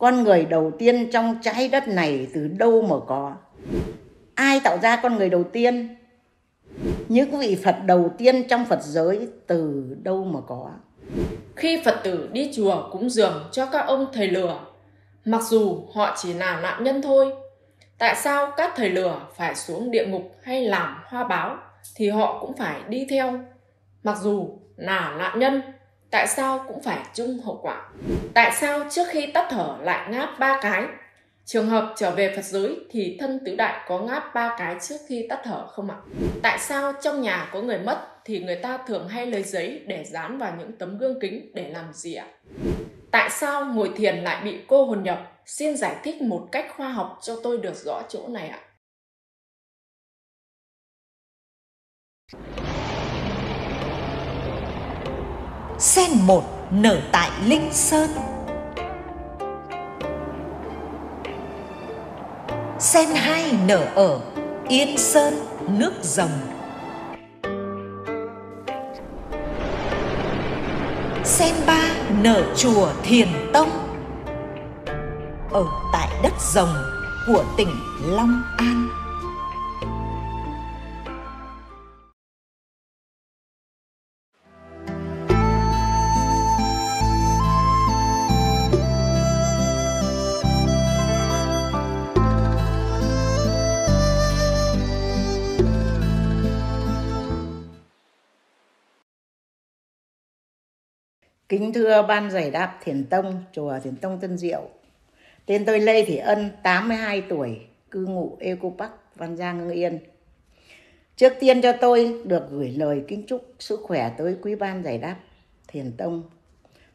con người đầu tiên trong trái đất này từ đâu mà có ai tạo ra con người đầu tiên những vị phật đầu tiên trong phật giới từ đâu mà có khi phật tử đi chùa cúng dường cho các ông thầy lửa mặc dù họ chỉ là nạn nhân thôi tại sao các thầy lửa phải xuống địa ngục hay làm hoa báo thì họ cũng phải đi theo mặc dù là nạn nhân tại sao cũng phải chung hậu quả tại sao trước khi tắt thở lại ngáp ba cái trường hợp trở về phật giới thì thân tứ đại có ngáp ba cái trước khi tắt thở không ạ tại sao trong nhà có người mất thì người ta thường hay lấy giấy để dán vào những tấm gương kính để làm gì ạ tại sao ngồi thiền lại bị cô hồn nhập xin giải thích một cách khoa học cho tôi được rõ chỗ này ạ sen một nở tại linh sơn sen hai nở ở yên sơn nước rồng sen ba nở chùa thiền tông ở tại đất rồng của tỉnh long an Kính thưa Ban Giải Đáp Thiền Tông, Chùa Thiền Tông Tân Diệu. Tên tôi Lê Thị Ân, 82 tuổi, cư ngụ Eco Park, Văn Giang, Hưng Yên. Trước tiên cho tôi được gửi lời kính chúc sức khỏe tới quý Ban Giải Đáp Thiền Tông.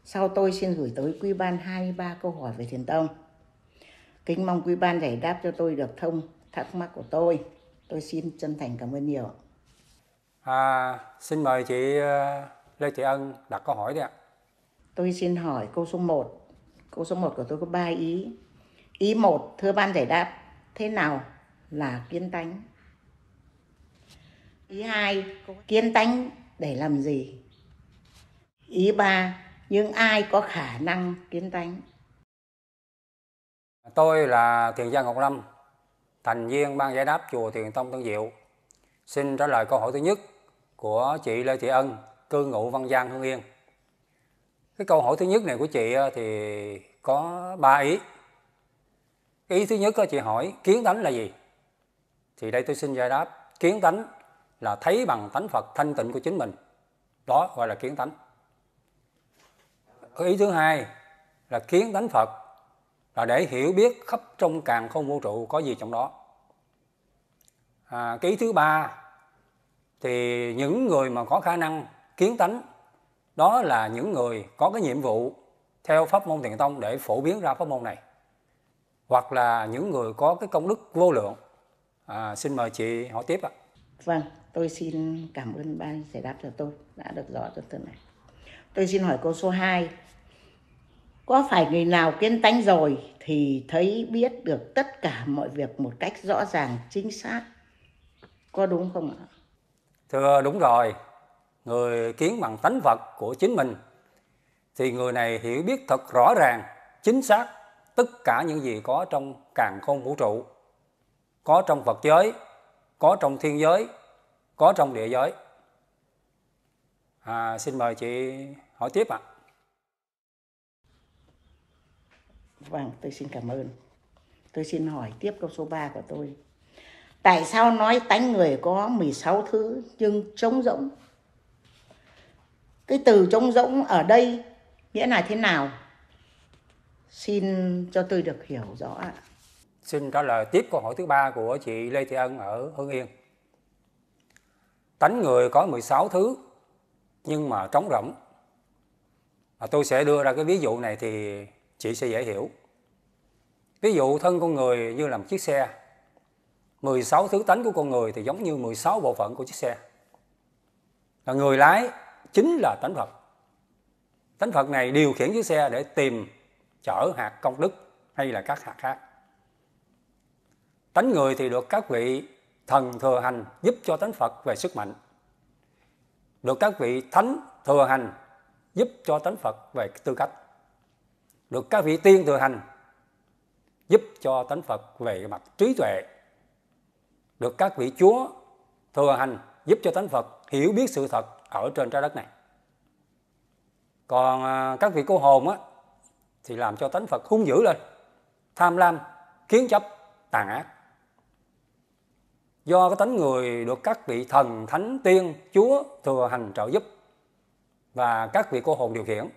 Sau tôi xin gửi tới quý ban 23 câu hỏi về Thiền Tông. Kính mong quý ban giải đáp cho tôi được thông thắc mắc của tôi. Tôi xin chân thành cảm ơn nhiều. À, xin mời chị ờ, Lê Thị Ân đặt câu hỏi đi ạ. Tôi xin hỏi câu số 1. Câu số 1 của tôi có 3 ý. Ý 1, thưa ban giải đáp, thế nào là kiên tánh? Ý 2, kiên tánh để làm gì? Ý 3, những ai có khả năng kiến tánh? Tôi là Thiền gia Ngọc Lâm, thành viên ban giải đáp chùa Thiền Tông Tân Diệu. Xin trả lời câu hỏi thứ nhất của chị Lê Thị Ân, cư ngụ Văn Giang Hương Yên cái câu hỏi thứ nhất này của chị ờ, thì có ba ý ý thứ nhất là ờ, chị hỏi kiến tánh là gì thì đây tôi xin giải đáp kiến tánh là thấy bằng tánh phật thanh tịnh của chính mình đó gọi là kiến tánh ý thứ hai là kiến tánh phật là để hiểu biết khắp trong càng không vũ trụ có gì trong đó à, cái ý thứ ba thì những người mà có khả năng kiến tánh đó là những người có cái nhiệm vụ theo pháp môn thiền tông để phổ biến ra pháp môn này hoặc là những người có cái công đức vô lượng à, xin mời chị hỏi tiếp ạ vâng tôi xin cảm ơn ban giải đáp cho tôi đã được rõ cho tôi này tôi xin hỏi câu số 2 có phải người nào kiên tánh rồi thì thấy biết được tất cả mọi việc một cách rõ ràng chính xác có đúng không ạ thưa đúng rồi người kiến bằng tánh vật của chính mình, thì người này hiểu biết thật rõ ràng, chính xác tất cả những gì có trong càn khôn vũ trụ, có trong Phật giới, có trong thiên giới, có trong địa giới. À, xin mời chị hỏi tiếp ạ. À. Vâng, tôi xin cảm ơn. Tôi xin hỏi tiếp câu số 3 của tôi. Tại sao nói tánh người có 16 thứ nhưng trống rỗng cái từ trống rỗng ở đây nghĩa là thế nào xin cho tôi được hiểu rõ ạ xin trả lời tiếp câu hỏi thứ ba của chị Lê Thị Ân ở Hương Yên tánh người có 16 thứ nhưng mà trống rỗng à, tôi sẽ đưa ra cái ví dụ này thì chị sẽ dễ hiểu ví dụ thân con người như là một chiếc xe 16 thứ tánh của con người thì giống như 16 bộ phận của chiếc xe là người lái chính là tánh Phật. Tánh Phật này điều khiển chiếc xe để tìm chở hạt công đức hay là các hạt khác. Tánh người thì được các vị thần thừa hành giúp cho tánh Phật về sức mạnh. Được các vị thánh thừa hành giúp cho tánh Phật về tư cách. Được các vị tiên thừa hành giúp cho tánh Phật về mặt trí tuệ. Được các vị chúa thừa hành giúp cho tánh Phật hiểu biết sự thật ở trên trái đất này còn à, các vị cô hồn á, thì làm cho tánh Phật hung dữ lên tham lam kiến chấp tàn ác do cái tánh người được các vị thần thánh tiên chúa thừa hành trợ giúp và các vị cô hồn điều khiển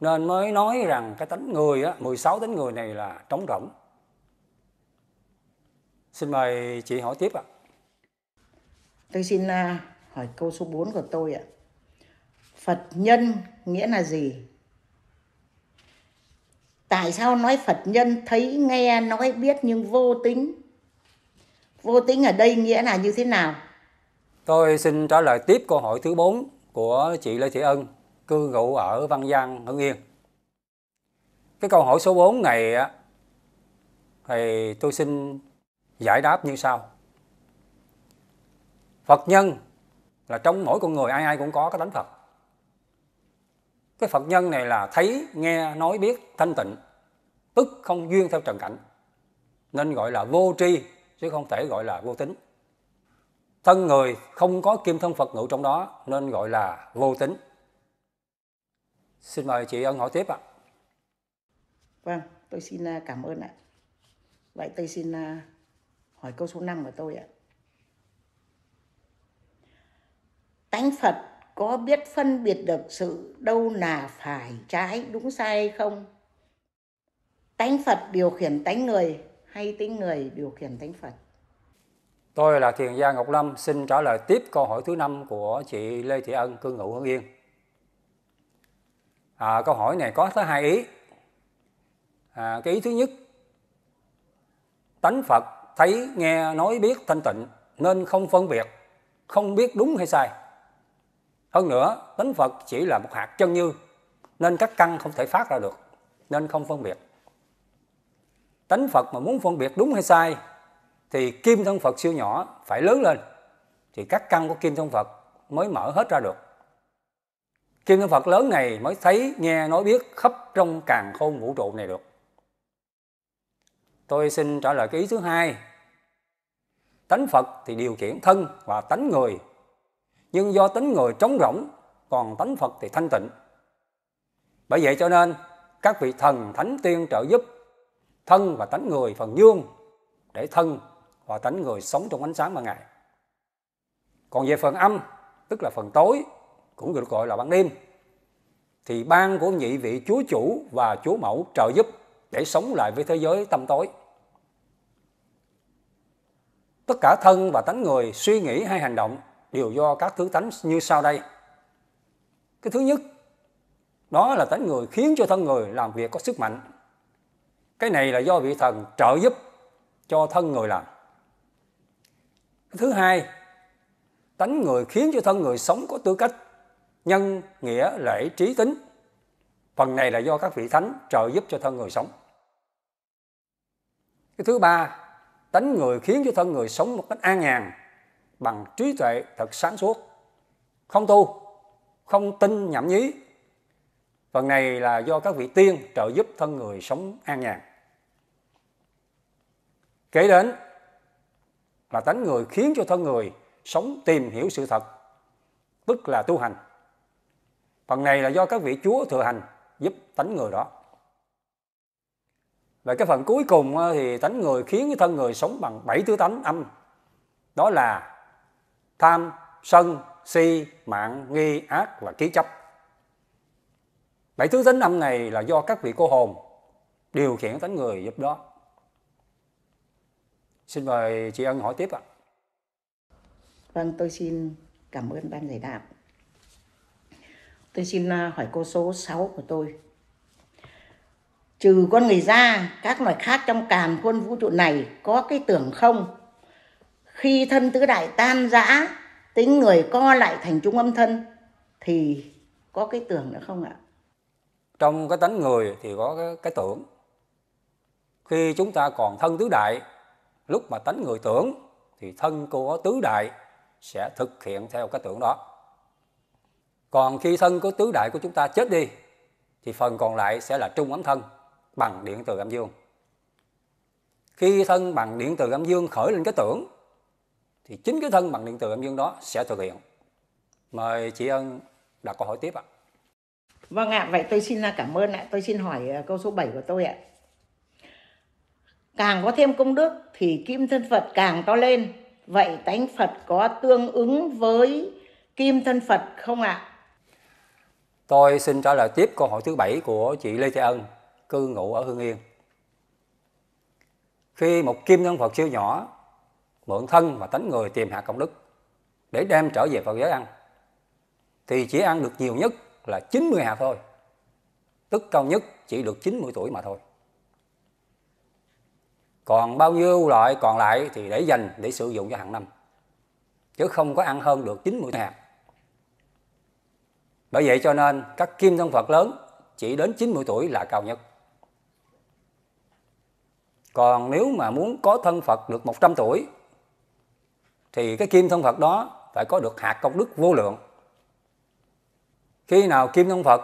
nên mới nói rằng cái tánh người á, 16 tánh người này là trống rỗng xin mời chị hỏi tiếp ạ à. tôi xin à, hỏi câu số 4 của tôi ạ. Phật nhân nghĩa là gì? Tại sao nói Phật nhân thấy, nghe, nói, biết nhưng vô tính? Vô tính ở đây nghĩa là như thế nào? Tôi xin trả lời tiếp câu hỏi thứ 4 của chị Lê Thị Ân, cư ngụ ở Văn Giang, Hưng Yên. Cái câu hỏi số 4 này thì tôi xin giải đáp như sau. Phật nhân là trong mỗi con người ai ai cũng có cái tánh phật cái phật nhân này là thấy nghe nói biết thanh tịnh tức không duyên theo trần cảnh nên gọi là vô tri chứ không thể gọi là vô tính thân người không có kim thân phật ngự trong đó nên gọi là vô tính xin mời chị ân hỏi tiếp ạ vâng tôi xin à, cảm ơn ạ vậy tôi xin à, hỏi câu số 5 của tôi ạ tánh phật có biết phân biệt được sự đâu là phải trái đúng sai hay không tánh phật điều khiển tánh người hay tính người điều khiển tánh phật Tôi là Thiền gia Ngọc Lâm xin trả lời tiếp câu hỏi thứ năm của chị Lê Thị Ân, cư ngụ hương Yên. À, câu hỏi này có tới hai ý. À, cái ý thứ nhất, tánh Phật thấy, nghe, nói, biết thanh tịnh nên không phân biệt, không biết đúng hay sai. Hơn nữa, tính Phật chỉ là một hạt chân như, nên các căn không thể phát ra được, nên không phân biệt. Tánh Phật mà muốn phân biệt đúng hay sai, thì kim thân Phật siêu nhỏ phải lớn lên, thì các căn của kim thân Phật mới mở hết ra được. Kim thân Phật lớn này mới thấy, nghe, nói biết khắp trong càng khôn vũ trụ này được. Tôi xin trả lời cái ý thứ hai. Tánh Phật thì điều khiển thân và tánh người nhưng do tính người trống rỗng, còn tánh Phật thì thanh tịnh. Bởi vậy cho nên, các vị thần thánh tiên trợ giúp thân và tánh người phần dương để thân và tánh người sống trong ánh sáng ban ngày. Còn về phần âm, tức là phần tối, cũng được gọi là ban đêm, thì ban của nhị vị chúa chủ và chúa mẫu trợ giúp để sống lại với thế giới tâm tối. Tất cả thân và tánh người suy nghĩ hay hành động đều do các thứ tánh như sau đây. Cái thứ nhất, đó là tánh người khiến cho thân người làm việc có sức mạnh. Cái này là do vị thần trợ giúp cho thân người làm. Cái thứ hai, tánh người khiến cho thân người sống có tư cách nhân, nghĩa, lễ, trí tính. Phần này là do các vị thánh trợ giúp cho thân người sống. Cái thứ ba, tánh người khiến cho thân người sống một cách an nhàn, bằng trí tuệ thật sáng suốt, không tu, không tin nhảm nhí. Phần này là do các vị tiên trợ giúp thân người sống an nhàn. Kể đến là tánh người khiến cho thân người sống tìm hiểu sự thật, tức là tu hành. Phần này là do các vị chúa thừa hành giúp tánh người đó. Và cái phần cuối cùng ờ, thì tánh người khiến cho thân người sống bằng bảy thứ tánh âm. Đó là tham, sân, si, mạng, nghi, ác và ký chấp. Bảy thứ tính năm này là do các vị cô hồn điều khiển tánh người giúp đó. Xin mời chị Ân hỏi tiếp ạ. À. Vâng, tôi xin cảm ơn ban giải đáp Tôi xin à, hỏi cô số 6 của tôi. Trừ con người ra, các loài khác trong càn khuôn vũ trụ này có cái tưởng không? khi thân tứ đại tan rã tính người co lại thành trung âm thân thì có cái tưởng nữa không ạ trong cái tánh người thì có cái, cái tưởng khi chúng ta còn thân tứ đại lúc mà tánh người tưởng thì thân của tứ đại sẽ thực hiện theo cái tưởng đó còn khi thân của tứ đại của chúng ta chết đi thì phần còn lại sẽ là trung ấm thân bằng điện từ âm dương khi thân bằng điện từ âm dương khởi lên cái tưởng thì chính cái thân bằng điện từ âm dương đó sẽ thực hiện mời chị ân đặt câu hỏi tiếp ạ vâng ạ vậy tôi xin à, cảm ơn ạ tôi xin hỏi à, câu số 7 của tôi ạ càng có thêm công đức thì kim thân phật càng to lên vậy tánh phật có tương ứng với kim thân phật không ạ tôi xin trả lời tiếp câu hỏi thứ bảy của chị lê thị ân cư ngụ ở hương yên khi một kim thân phật siêu nhỏ mượn thân và tánh người tìm hạt công đức để đem trở về Phật giới ăn thì chỉ ăn được nhiều nhất là 90 hạt thôi tức cao nhất chỉ được 90 tuổi mà thôi còn bao nhiêu loại còn lại thì để dành để sử dụng cho hàng năm chứ không có ăn hơn được 90 hạt bởi vậy cho nên các kim thân Phật lớn chỉ đến 90 tuổi là cao nhất còn nếu mà muốn có thân Phật được 100 tuổi thì cái kim thân Phật đó phải có được hạt công đức vô lượng. Khi nào kim thân Phật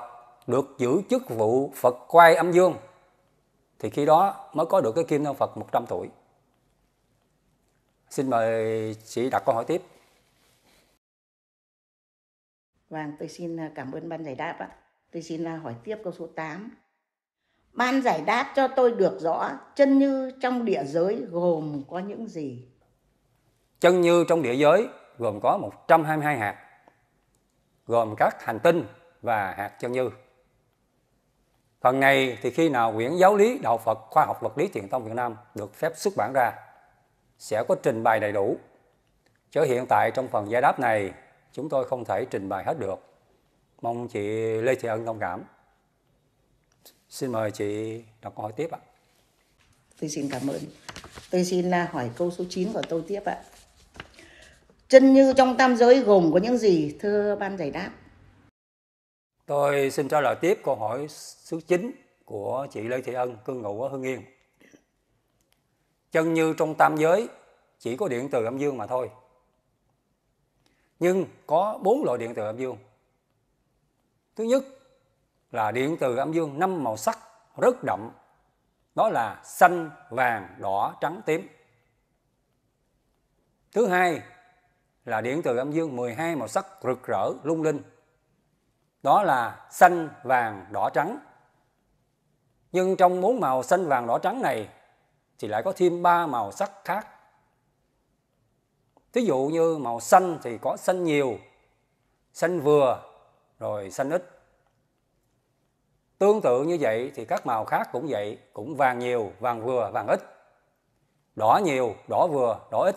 được giữ chức vụ Phật quay âm dương thì khi đó mới có được cái kim thân Phật 100 tuổi. Xin mời chị đặt câu hỏi tiếp. Vâng, tôi xin à, cảm ơn ban giải đáp ạ. Tôi xin à, hỏi tiếp câu số 8. Ban giải đáp cho tôi được rõ chân như trong địa giới gồm có những gì? Chân Như trong địa giới gồm có 122 hạt, gồm các hành tinh và hạt chân Như. Phần này thì khi nào quyển giáo lý Đạo Phật Khoa học Vật lý Thiền Tông Việt Nam được phép xuất bản ra, sẽ có trình bày đầy đủ. Chứ hiện tại trong phần giải đáp này, chúng tôi không thể trình bày hết được. Mong chị Lê Thị Ân thông cảm. Xin mời chị đọc câu hỏi tiếp ạ. Tôi xin cảm ơn. Tôi xin à, hỏi câu số 9 của tôi tiếp ạ chân như trong tam giới gồm có những gì thưa ban giải đáp tôi xin trả lời tiếp câu hỏi số 9 của chị Lê Thị Ân cư ngụ ở Hưng Yên chân như trong tam giới chỉ có điện từ âm dương mà thôi nhưng có bốn loại điện từ âm dương thứ nhất là điện từ âm dương năm màu sắc rất đậm đó là xanh vàng đỏ trắng tím thứ hai là điện từ âm dương 12 màu sắc rực rỡ lung linh. Đó là xanh, vàng, đỏ, trắng. Nhưng trong bốn màu xanh, vàng, đỏ, trắng này thì lại có thêm ba màu sắc khác. Ví dụ như màu xanh thì có xanh nhiều, xanh vừa, rồi xanh ít. Tương tự như vậy thì các màu khác cũng vậy, cũng vàng nhiều, vàng vừa, vàng ít. Đỏ nhiều, đỏ vừa, đỏ ít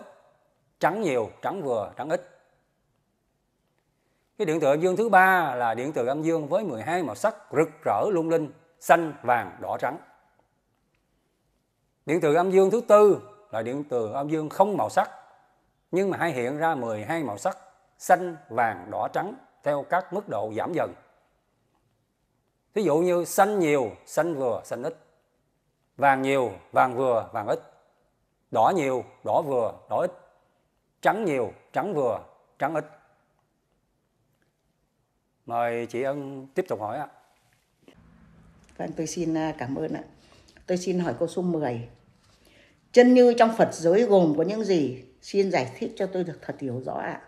trắng nhiều, trắng vừa, trắng ít. Cái điện tử âm dương thứ ba là điện tử âm dương với 12 màu sắc rực rỡ lung linh, xanh, vàng, đỏ, trắng. Điện tử âm dương thứ tư là điện tử âm dương không màu sắc, nhưng mà hay hiện ra 12 màu sắc xanh, vàng, đỏ, trắng theo các mức độ giảm dần. Ví dụ như xanh nhiều, xanh vừa, xanh ít. Vàng nhiều, vàng vừa, vàng ít. Đỏ nhiều, đỏ vừa, đỏ ít trắng nhiều, trắng vừa, trắng ít. Mời chị Ân tiếp tục hỏi ạ. Vâng, tôi xin à, cảm ơn ạ. Tôi xin hỏi câu số 10. Chân như trong Phật giới gồm có những gì? Xin giải thích cho tôi được thật hiểu rõ ạ.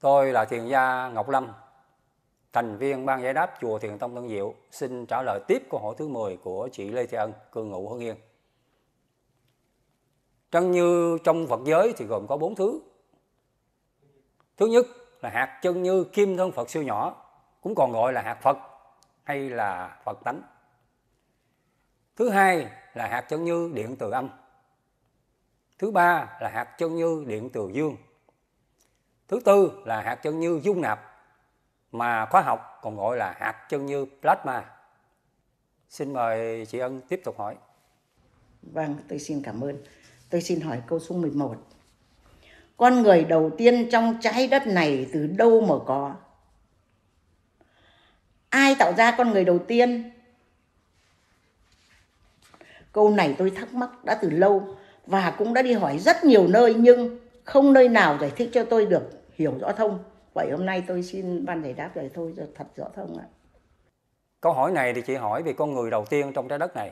Tôi là thiền gia Ngọc Lâm, thành viên ban giải đáp chùa Thiền Tông Tân Diệu, xin trả lời tiếp câu hỏi thứ 10 của chị Lê Thị Ân, cư ngụ hương Yên chân như trong Phật giới thì gồm có bốn thứ thứ nhất là hạt chân như kim thân Phật siêu nhỏ cũng còn gọi là hạt Phật hay là Phật tánh thứ hai là hạt chân như điện từ âm thứ ba là hạt chân như điện từ dương thứ tư là hạt chân như dung nạp mà khoa học còn gọi là hạt chân như plasma. Xin mời chị Ân tiếp tục hỏi. Vâng, tôi xin cảm ơn. Tôi xin hỏi câu số 11. Con người đầu tiên trong trái đất này từ đâu mà có? Ai tạo ra con người đầu tiên? Câu này tôi thắc mắc đã từ lâu và cũng đã đi hỏi rất nhiều nơi nhưng không nơi nào giải thích cho tôi được hiểu rõ thông. Vậy hôm nay tôi xin ban giải đáp lời thôi cho thật rõ thông ạ. Câu hỏi này thì chị hỏi về con người đầu tiên trong trái đất này.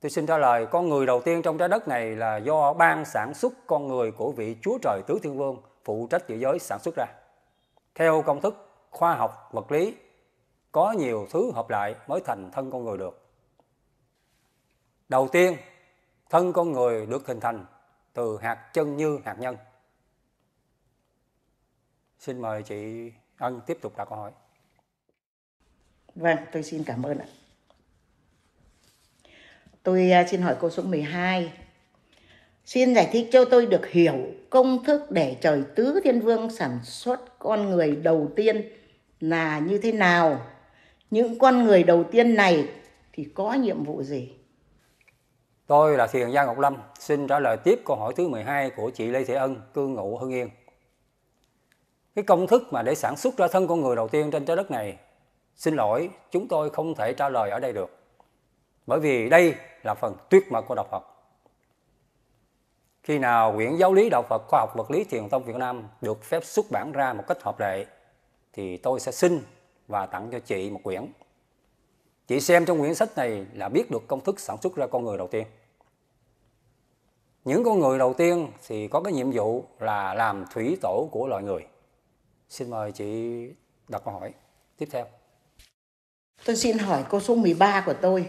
Tôi xin trả lời con người đầu tiên trong trái đất này là do ban sản xuất con người của vị Chúa Trời Tứ Thiên Vương phụ trách địa giới sản xuất ra. Theo công thức khoa học vật lý, có nhiều thứ hợp lại mới thành thân con người được. Đầu tiên, thân con người được hình thành từ hạt chân như hạt nhân. Xin mời chị Ân tiếp tục đặt câu hỏi. Vâng, tôi xin cảm ơn ạ. Tôi à, xin hỏi cô số 12. Xin giải thích cho tôi được hiểu công thức để trời tứ thiên vương sản xuất con người đầu tiên là như thế nào? Những con người đầu tiên này thì có nhiệm vụ gì? Tôi là Thiền Gia Ngọc Lâm, xin trả lời tiếp câu hỏi thứ 12 của chị Lê Thị Ân, cư ngụ Hưng Yên. Cái công thức mà để sản xuất ra thân con người đầu tiên trên trái đất này, xin lỗi, chúng tôi không thể trả lời ở đây được. Bởi vì đây là phần tuyết mật của đạo Phật. Khi nào quyển giáo lý đạo Phật khoa học vật lý thiền tông Việt Nam được phép xuất bản ra một cách hợp lệ thì tôi sẽ xin và tặng cho chị một quyển. Chị xem trong quyển sách này là biết được công thức sản xuất ra con người đầu tiên. Những con người đầu tiên thì có cái nhiệm vụ là làm thủy tổ của loài người. Xin mời chị đặt câu hỏi tiếp theo. Tôi xin hỏi câu số 13 của tôi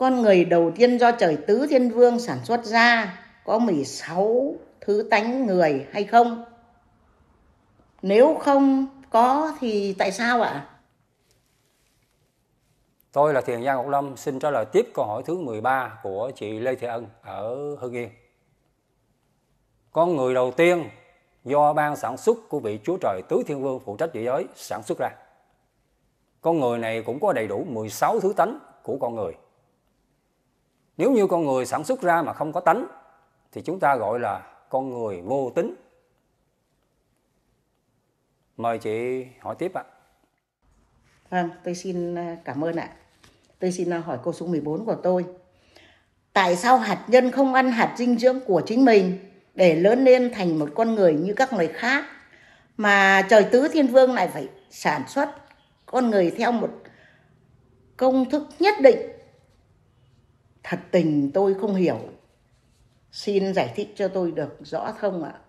con người đầu tiên do trời tứ thiên vương sản xuất ra có 16 thứ tánh người hay không? Nếu không có thì tại sao ạ? Tôi là Thiền gia Ngọc Lâm xin trả lời tiếp câu hỏi thứ 13 của chị Lê Thị Ân ở Hưng Yên. Con người đầu tiên do ban sản xuất của vị Chúa Trời Tứ Thiên Vương phụ trách địa giới sản xuất ra. Con người này cũng có đầy đủ 16 thứ tánh của con người nếu như con người sản xuất ra mà không có tánh thì chúng ta gọi là con người vô tính. Mời chị hỏi tiếp ạ. À, tôi xin à, cảm ơn ạ. Tôi xin à, hỏi câu số 14 của tôi. Tại sao hạt nhân không ăn hạt dinh dưỡng của chính mình để lớn lên thành một con người như các người khác mà trời tứ thiên vương lại phải sản xuất con người theo một công thức nhất định Thật tình tôi không hiểu. Xin giải thích cho tôi được rõ không ạ?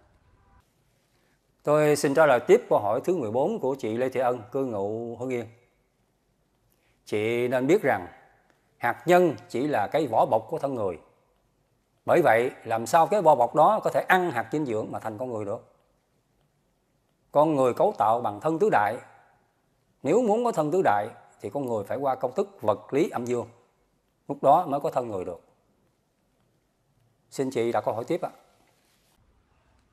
Tôi xin trả lời tiếp câu hỏi thứ 14 của chị Lê Thị Ân, cư ngụ Hưng Yên. Chị nên biết rằng hạt nhân chỉ là cái vỏ bọc của thân người. Bởi vậy, làm sao cái vỏ bọc đó có thể ăn hạt dinh dưỡng mà thành con người được? Con người cấu tạo bằng thân tứ đại. Nếu muốn có thân tứ đại thì con người phải qua công thức vật lý âm dương lúc đó mới có thân người được xin chị đã câu hỏi tiếp ạ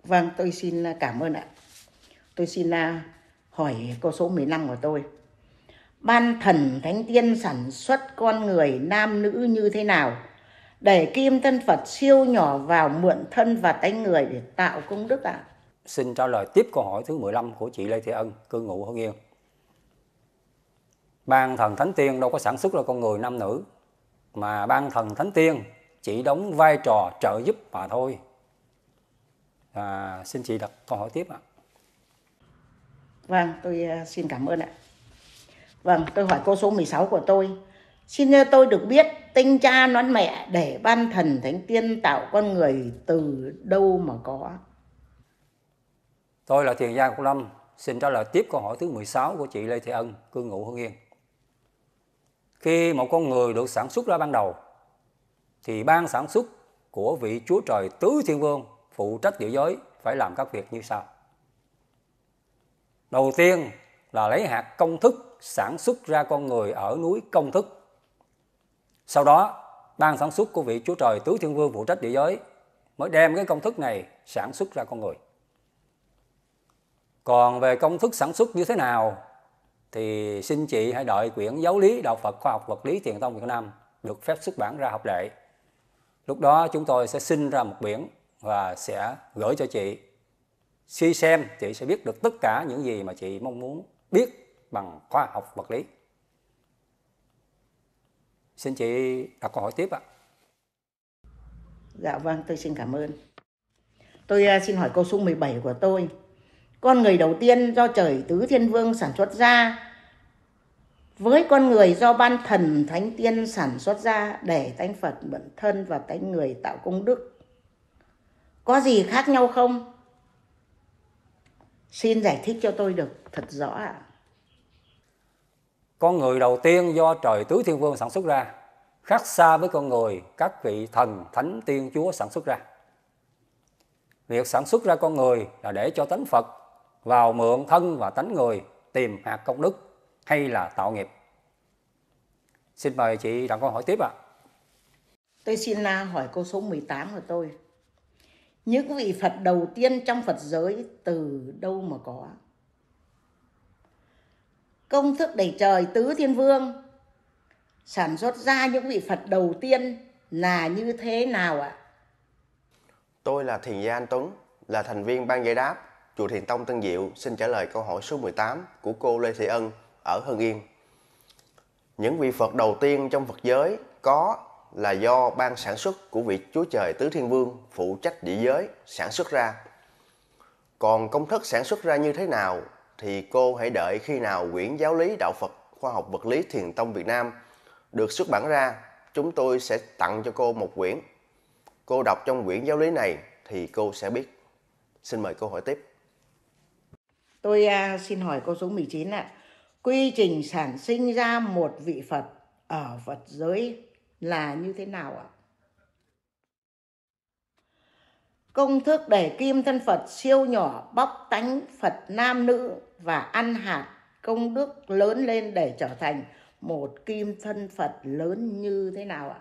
vâng tôi xin ờ, cảm ơn ạ tôi xin ờ, hỏi câu số 15 của tôi ban thần thánh tiên sản xuất con người nam nữ như thế nào để kim thân Phật siêu nhỏ vào mượn thân và tánh người để tạo công đức ạ? À? Xin trả lời tiếp câu hỏi thứ 15 của chị Lê Thị Ân, cư ngụ Hưng Yên. Ban thần thánh tiên đâu có sản xuất ra con người nam nữ mà ban thần thánh tiên chỉ đóng vai trò trợ giúp mà thôi. À, xin chị đặt câu hỏi tiếp ạ. Vâng, tôi à, xin cảm ơn ạ. Vâng, tôi hỏi câu số 16 của tôi. Xin cho tôi được biết tinh cha nón mẹ để ban thần thánh tiên tạo con người từ đâu mà có? Tôi là Thiền gia của Lâm, xin trả lời tiếp câu hỏi thứ 16 của chị Lê Thị Ân, cư ngụ Hương Yên. Khi một con người được sản xuất ra ban đầu, thì ban sản xuất của vị Chúa Trời Tứ Thiên Vương phụ trách địa giới phải làm các việc như sau. Đầu tiên là lấy hạt công thức sản xuất ra con người ở núi công thức. Sau đó, ban sản xuất của vị Chúa Trời Tứ Thiên Vương phụ trách địa giới mới đem cái công thức này sản xuất ra con người. Còn về công thức sản xuất như thế nào thì xin chị hãy đợi quyển Giáo lý Đạo Phật Khoa học Vật lý Thiền tông Việt Nam được phép xuất bản ra học lệ. Lúc đó chúng tôi sẽ xin ra một quyển và sẽ gửi cho chị. Khi xem chị sẽ biết được tất cả những gì mà chị mong muốn biết bằng khoa học vật lý. Xin chị đặt câu hỏi tiếp ạ. Dạ vâng, tôi xin cảm ơn. Tôi à, xin hỏi câu số 17 của tôi con người đầu tiên do trời tứ thiên vương sản xuất ra với con người do ban thần thánh tiên sản xuất ra để tánh phật bản thân và tánh người tạo công đức có gì khác nhau không xin giải thích cho tôi được thật rõ ạ con người đầu tiên do trời tứ thiên vương sản xuất ra khác xa với con người các vị thần thánh tiên chúa sản xuất ra việc sản xuất ra con người là để cho tánh phật vào mượn thân và tánh người tìm hạt công đức hay là tạo nghiệp? Xin mời chị đặt câu hỏi tiếp ạ. À. Tôi xin la hỏi câu số 18 của tôi. Những vị Phật đầu tiên trong Phật giới từ đâu mà có? Công thức đẩy trời tứ thiên vương sản xuất ra những vị Phật đầu tiên là như thế nào ạ? Tôi là Thiền Gia Anh Tuấn, là thành viên ban giải đáp Chùa Thiền Tông Tân Diệu xin trả lời câu hỏi số 18 của cô Lê Thị Ân ở Hưng Yên. Những vị Phật đầu tiên trong Phật giới có là do ban sản xuất của vị Chúa Trời Tứ Thiên Vương phụ trách địa giới sản xuất ra. Còn công thức sản xuất ra như thế nào thì cô hãy đợi khi nào quyển giáo lý đạo Phật khoa học vật lý Thiền Tông Việt Nam được xuất bản ra, chúng tôi sẽ tặng cho cô một quyển. Cô đọc trong quyển giáo lý này thì cô sẽ biết. Xin mời cô hỏi tiếp. Tôi à, xin hỏi câu số 19 ạ. Quy trình sản sinh ra một vị Phật ở Phật giới là như thế nào ạ? Công thức để kim thân Phật siêu nhỏ bóc tánh Phật nam nữ và ăn hạt công đức lớn lên để trở thành một kim thân Phật lớn như thế nào ạ?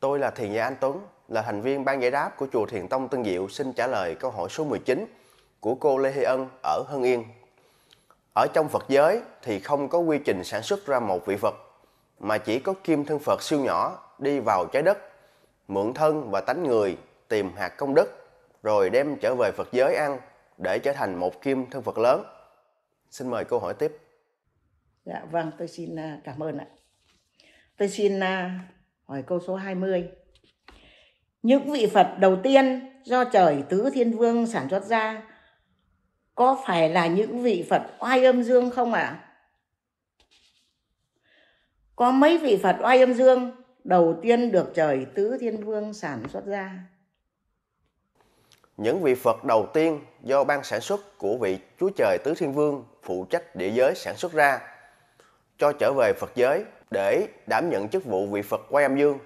Tôi là Thiền Nhà Anh Tuấn, là thành viên ban giải đáp của Chùa Thiền Tông Tân Diệu xin trả lời câu hỏi số 19 của cô Lê Hy Ân ở Hưng Yên. Ở trong Phật giới thì không có quy trình sản xuất ra một vị Phật, mà chỉ có kim thân Phật siêu nhỏ đi vào trái đất, mượn thân và tánh người tìm hạt công đức, rồi đem trở về Phật giới ăn để trở thành một kim thân Phật lớn. Xin mời câu hỏi tiếp. Dạ vâng, tôi xin à, cảm ơn ạ. Tôi xin à, hỏi câu số 20. Những vị Phật đầu tiên do trời tứ thiên vương sản xuất ra có phải là những vị Phật oai âm dương không ạ? À? Có mấy vị Phật oai âm dương đầu tiên được trời tứ thiên vương sản xuất ra? Những vị Phật đầu tiên do ban sản xuất của vị Chúa Trời Tứ Thiên Vương phụ trách địa giới sản xuất ra, cho trở về Phật giới để đảm nhận chức vụ vị Phật Quay Âm Dương.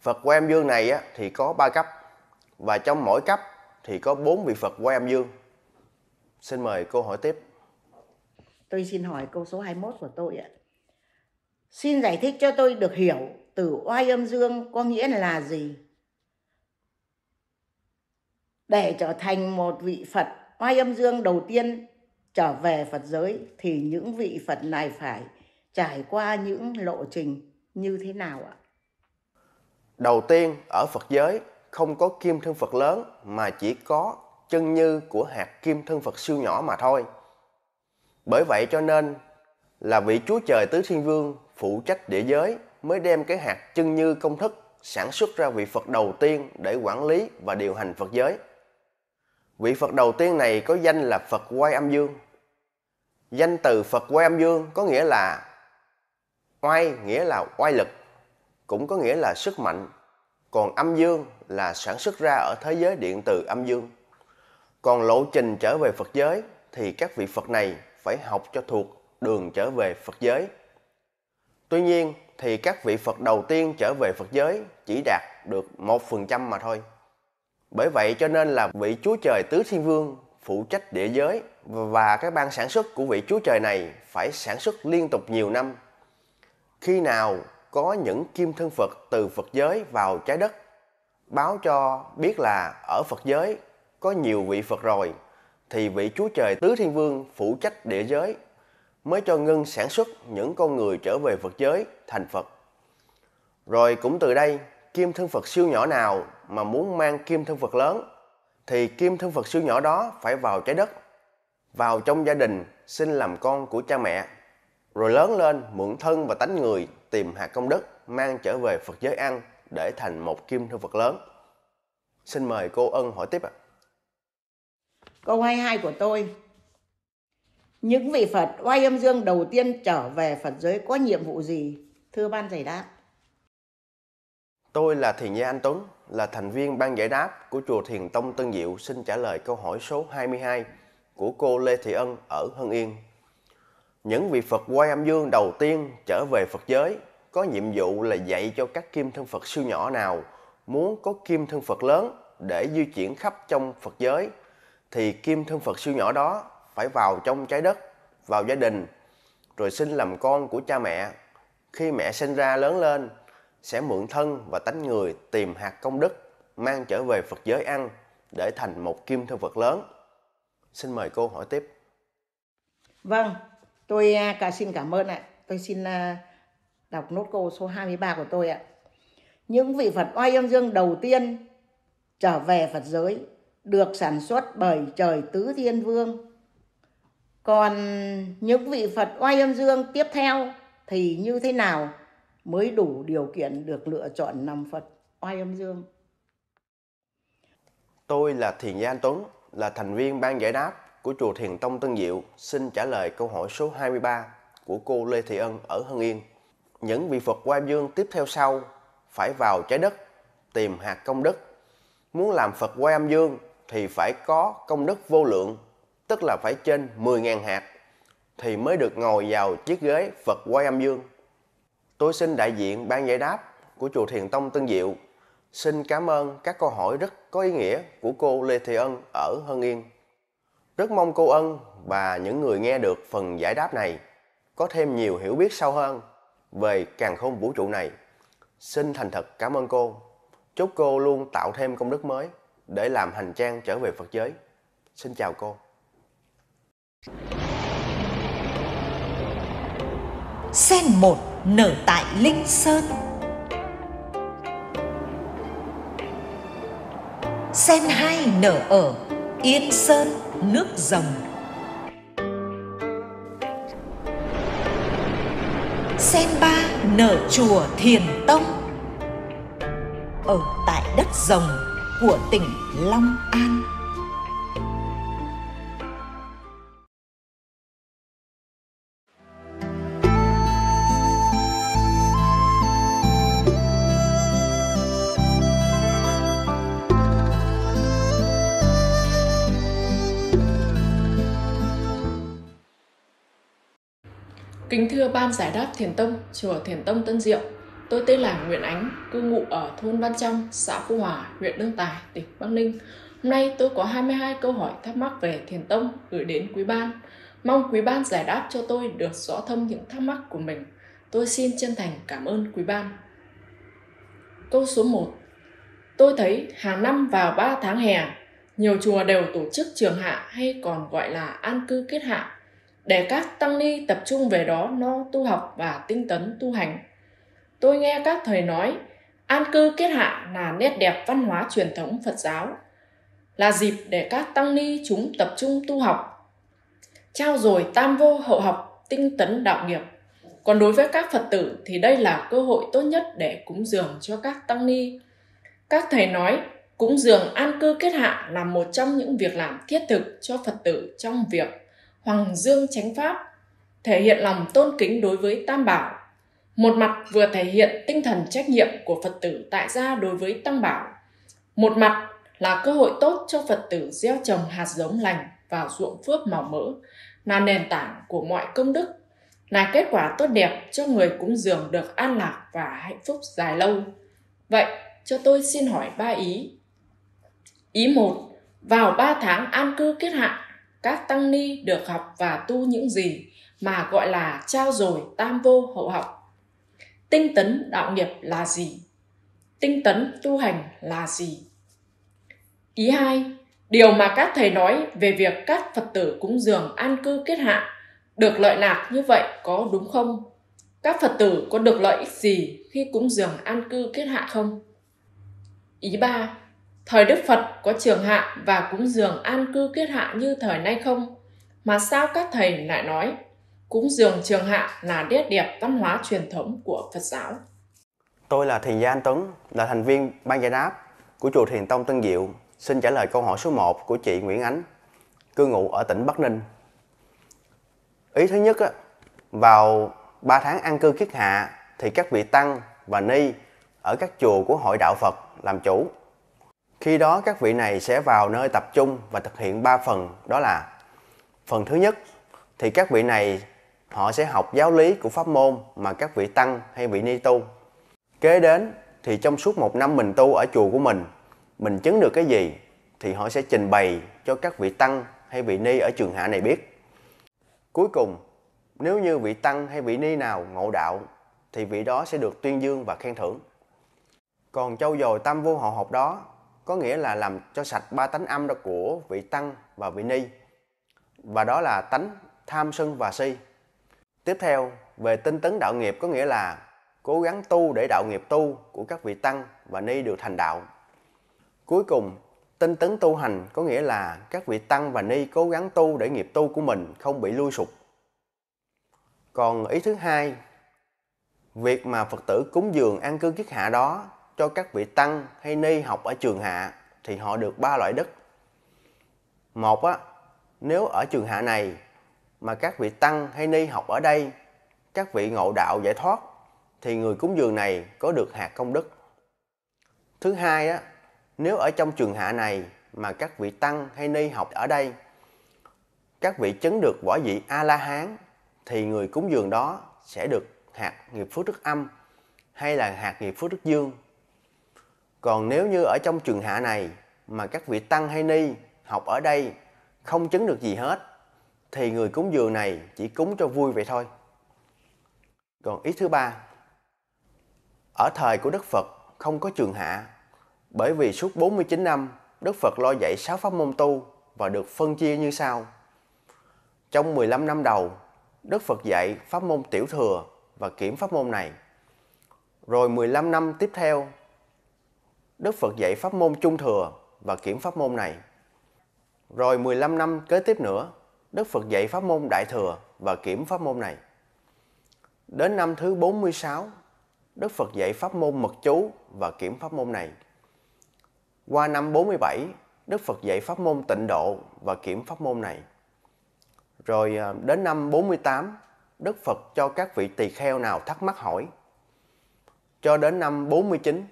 Phật Quay Âm Dương này thì có 3 cấp, và trong mỗi cấp thì có 4 vị Phật Quay Âm Dương. Xin mời câu hỏi tiếp. Tôi xin hỏi câu số 21 của tôi ạ. Xin giải thích cho tôi được hiểu từ oai âm dương có nghĩa là gì? Để trở thành một vị Phật oai âm dương đầu tiên trở về Phật giới thì những vị Phật này phải trải qua những lộ trình như thế nào ạ? Đầu tiên ở Phật giới không có kim thân Phật lớn mà chỉ có chân như của hạt kim thân Phật siêu nhỏ mà thôi. Bởi vậy cho nên là vị Chúa Trời Tứ Thiên Vương phụ trách địa giới mới đem cái hạt chân như công thức sản xuất ra vị Phật đầu tiên để quản lý và điều hành Phật giới. Vị Phật đầu tiên này có danh là Phật Quay Âm Dương. Danh từ Phật Quay Âm Dương có nghĩa là oai nghĩa là oai lực, cũng có nghĩa là sức mạnh, còn âm dương là sản xuất ra ở thế giới điện từ âm dương. Còn lộ trình trở về Phật giới thì các vị Phật này phải học cho thuộc đường trở về Phật giới. Tuy nhiên thì các vị Phật đầu tiên trở về Phật giới chỉ đạt được 1% mà thôi. Bởi vậy cho nên là vị Chúa Trời Tứ Thiên Vương phụ trách địa giới và cái ban sản xuất của vị Chúa Trời này phải sản xuất liên tục nhiều năm. Khi nào có những kim thân Phật từ Phật giới vào trái đất báo cho biết là ở Phật giới có nhiều vị Phật rồi thì vị Chúa Trời Tứ Thiên Vương phụ trách địa giới mới cho ngưng sản xuất những con người trở về Phật giới thành Phật. Rồi cũng từ đây, kim thân Phật siêu nhỏ nào mà muốn mang kim thân Phật lớn thì kim thân Phật siêu nhỏ đó phải vào trái đất, vào trong gia đình xin làm con của cha mẹ, rồi lớn lên mượn thân và tánh người tìm hạt công đức mang trở về Phật giới ăn để thành một kim thân Phật lớn. Xin mời cô Ân hỏi tiếp ạ. À. Câu 22 của tôi. Những vị Phật oai âm dương đầu tiên trở về Phật giới có nhiệm vụ gì? Thưa ban giải đáp. Tôi là Thiền Gia Anh Tuấn, là thành viên ban giải đáp của Chùa Thiền Tông Tân Diệu xin trả lời câu hỏi số 22 của cô Lê Thị Ân ở Hưng Yên. Những vị Phật quay âm dương đầu tiên trở về Phật giới có nhiệm vụ là dạy cho các kim thân Phật siêu nhỏ nào muốn có kim thân Phật lớn để di chuyển khắp trong Phật giới – thì kim thân Phật siêu nhỏ đó phải vào trong trái đất, vào gia đình, rồi sinh làm con của cha mẹ. Khi mẹ sinh ra lớn lên, sẽ mượn thân và tánh người tìm hạt công đức, mang trở về Phật giới ăn để thành một kim thân Phật lớn. Xin mời cô hỏi tiếp. Vâng, tôi à, cả xin cảm ơn ạ. Tôi xin à, đọc nốt câu số 23 của tôi ạ. Những vị Phật oai âm dương đầu tiên trở về Phật giới được sản xuất bởi trời tứ thiên vương còn những vị phật oai âm dương tiếp theo thì như thế nào mới đủ điều kiện được lựa chọn làm phật oai âm dương tôi là thiền gia anh tuấn là thành viên ban giải đáp của chùa thiền tông tân diệu xin trả lời câu hỏi số 23 của cô lê thị ân ở hưng yên những vị phật oai âm dương tiếp theo sau phải vào trái đất tìm hạt công đức muốn làm phật oai âm dương thì phải có công đức vô lượng, tức là phải trên 10.000 hạt thì mới được ngồi vào chiếc ghế Phật Quay Âm Dương. Tôi xin đại diện ban giải đáp của chùa Thiền Tông Tân Diệu xin cảm ơn các câu hỏi rất có ý nghĩa của cô Lê Thị Ân ở Hân Yên. Rất mong cô Ân và những người nghe được phần giải đáp này có thêm nhiều hiểu biết sâu hơn về càng khôn vũ trụ này. Xin thành thật cảm ơn cô. Chúc cô luôn tạo thêm công đức mới để làm hành trang trở về Phật giới. Xin chào cô. Sen một nở tại Linh Sơn Sen hai nở ở Yên Sơn nước rồng Sen ba nở chùa Thiền Tông Ở tại đất rồng của tỉnh Long An. Kính thưa Ban Giải đáp Thiền Tông, Chùa Thiền Tông Tân Diệu, Tôi tên là Nguyễn Ánh, cư ngụ ở thôn Văn Trong, xã Phú Hòa, huyện đương Tài, tỉnh Bắc Ninh. Hôm nay tôi có 22 câu hỏi thắc mắc về Thiền Tông gửi đến quý ban. Mong quý ban giải đáp cho tôi được rõ thông những thắc mắc của mình. Tôi xin chân thành cảm ơn quý ban. Câu số 1 Tôi thấy hàng năm vào 3 tháng hè, nhiều chùa đều tổ chức trường hạ hay còn gọi là an cư kết hạ để các tăng ni tập trung về đó no tu học và tinh tấn tu hành tôi nghe các thầy nói an cư kết hạ là nét đẹp văn hóa truyền thống phật giáo là dịp để các tăng ni chúng tập trung tu học trao dồi tam vô hậu học tinh tấn đạo nghiệp còn đối với các phật tử thì đây là cơ hội tốt nhất để cúng dường cho các tăng ni các thầy nói cúng dường an cư kết hạ là một trong những việc làm thiết thực cho phật tử trong việc hoàng dương chánh pháp thể hiện lòng tôn kính đối với tam bảo một mặt vừa thể hiện tinh thần trách nhiệm của Phật tử tại gia đối với tăng bảo. Một mặt là cơ hội tốt cho Phật tử gieo trồng hạt giống lành vào ruộng phước màu mỡ, là nền tảng của mọi công đức, là kết quả tốt đẹp cho người cúng dường được an lạc và hạnh phúc dài lâu. Vậy, cho tôi xin hỏi ba ý. Ý một Vào ba tháng an cư kết hạn, các tăng ni được học và tu những gì mà gọi là trao dồi tam vô hậu học tinh tấn đạo nghiệp là gì tinh tấn tu hành là gì ý hai điều mà các thầy nói về việc các phật tử cúng dường an cư kết hạ được lợi lạc như vậy có đúng không các phật tử có được lợi ích gì khi cúng dường an cư kết hạ không ý ba thời đức phật có trường hạ và cúng dường an cư kết hạ như thời nay không mà sao các thầy lại nói cúng dường trường hạ là nét đẹp văn hóa truyền thống của Phật giáo. Tôi là Thiền gia Anh Tuấn, là thành viên ban giải đáp của chùa Thiền Tông Tân Diệu. Xin trả lời câu hỏi số 1 của chị Nguyễn Ánh, cư ngụ ở tỉnh Bắc Ninh. Ý thứ nhất, vào 3 tháng an cư kiết hạ thì các vị tăng và ni ở các chùa của hội đạo Phật làm chủ. Khi đó các vị này sẽ vào nơi tập trung và thực hiện 3 phần đó là Phần thứ nhất thì các vị này họ sẽ học giáo lý của pháp môn mà các vị tăng hay vị ni tu kế đến thì trong suốt một năm mình tu ở chùa của mình mình chứng được cái gì thì họ sẽ trình bày cho các vị tăng hay vị ni ở trường hạ này biết cuối cùng nếu như vị tăng hay vị ni nào ngộ đạo thì vị đó sẽ được tuyên dương và khen thưởng còn châu dồi tam vô hộ học đó có nghĩa là làm cho sạch ba tánh âm đó của vị tăng và vị ni và đó là tánh tham sân và si Tiếp theo, về tinh tấn đạo nghiệp có nghĩa là cố gắng tu để đạo nghiệp tu của các vị tăng và ni được thành đạo. Cuối cùng, tinh tấn tu hành có nghĩa là các vị tăng và ni cố gắng tu để nghiệp tu của mình không bị lui sụp. Còn ý thứ hai, việc mà Phật tử cúng dường an cư kiết hạ đó cho các vị tăng hay ni học ở trường hạ thì họ được ba loại đất. Một á, nếu ở trường hạ này mà các vị tăng hay ni học ở đây, các vị ngộ đạo giải thoát, thì người cúng dường này có được hạt công đức. Thứ hai, á, nếu ở trong trường hạ này mà các vị tăng hay ni học ở đây, các vị chứng được võ vị A-la-hán, thì người cúng dường đó sẽ được hạt nghiệp phước đức âm hay là hạt nghiệp phước đức dương. Còn nếu như ở trong trường hạ này mà các vị tăng hay ni học ở đây không chứng được gì hết thì người cúng dường này chỉ cúng cho vui vậy thôi. Còn ý thứ ba, ở thời của Đức Phật không có trường hạ, bởi vì suốt 49 năm Đức Phật lo dạy sáu pháp môn tu và được phân chia như sau. Trong 15 năm đầu, Đức Phật dạy pháp môn tiểu thừa và kiểm pháp môn này. Rồi 15 năm tiếp theo, Đức Phật dạy pháp môn trung thừa và kiểm pháp môn này. Rồi 15 năm kế tiếp nữa, Đức Phật dạy pháp môn Đại Thừa và kiểm pháp môn này. Đến năm thứ 46, Đức Phật dạy pháp môn mật chú và kiểm pháp môn này. Qua năm 47, Đức Phật dạy pháp môn tịnh độ và kiểm pháp môn này. Rồi à, đến năm 48, Đức Phật cho các vị tỳ kheo nào thắc mắc hỏi. Cho đến năm 49,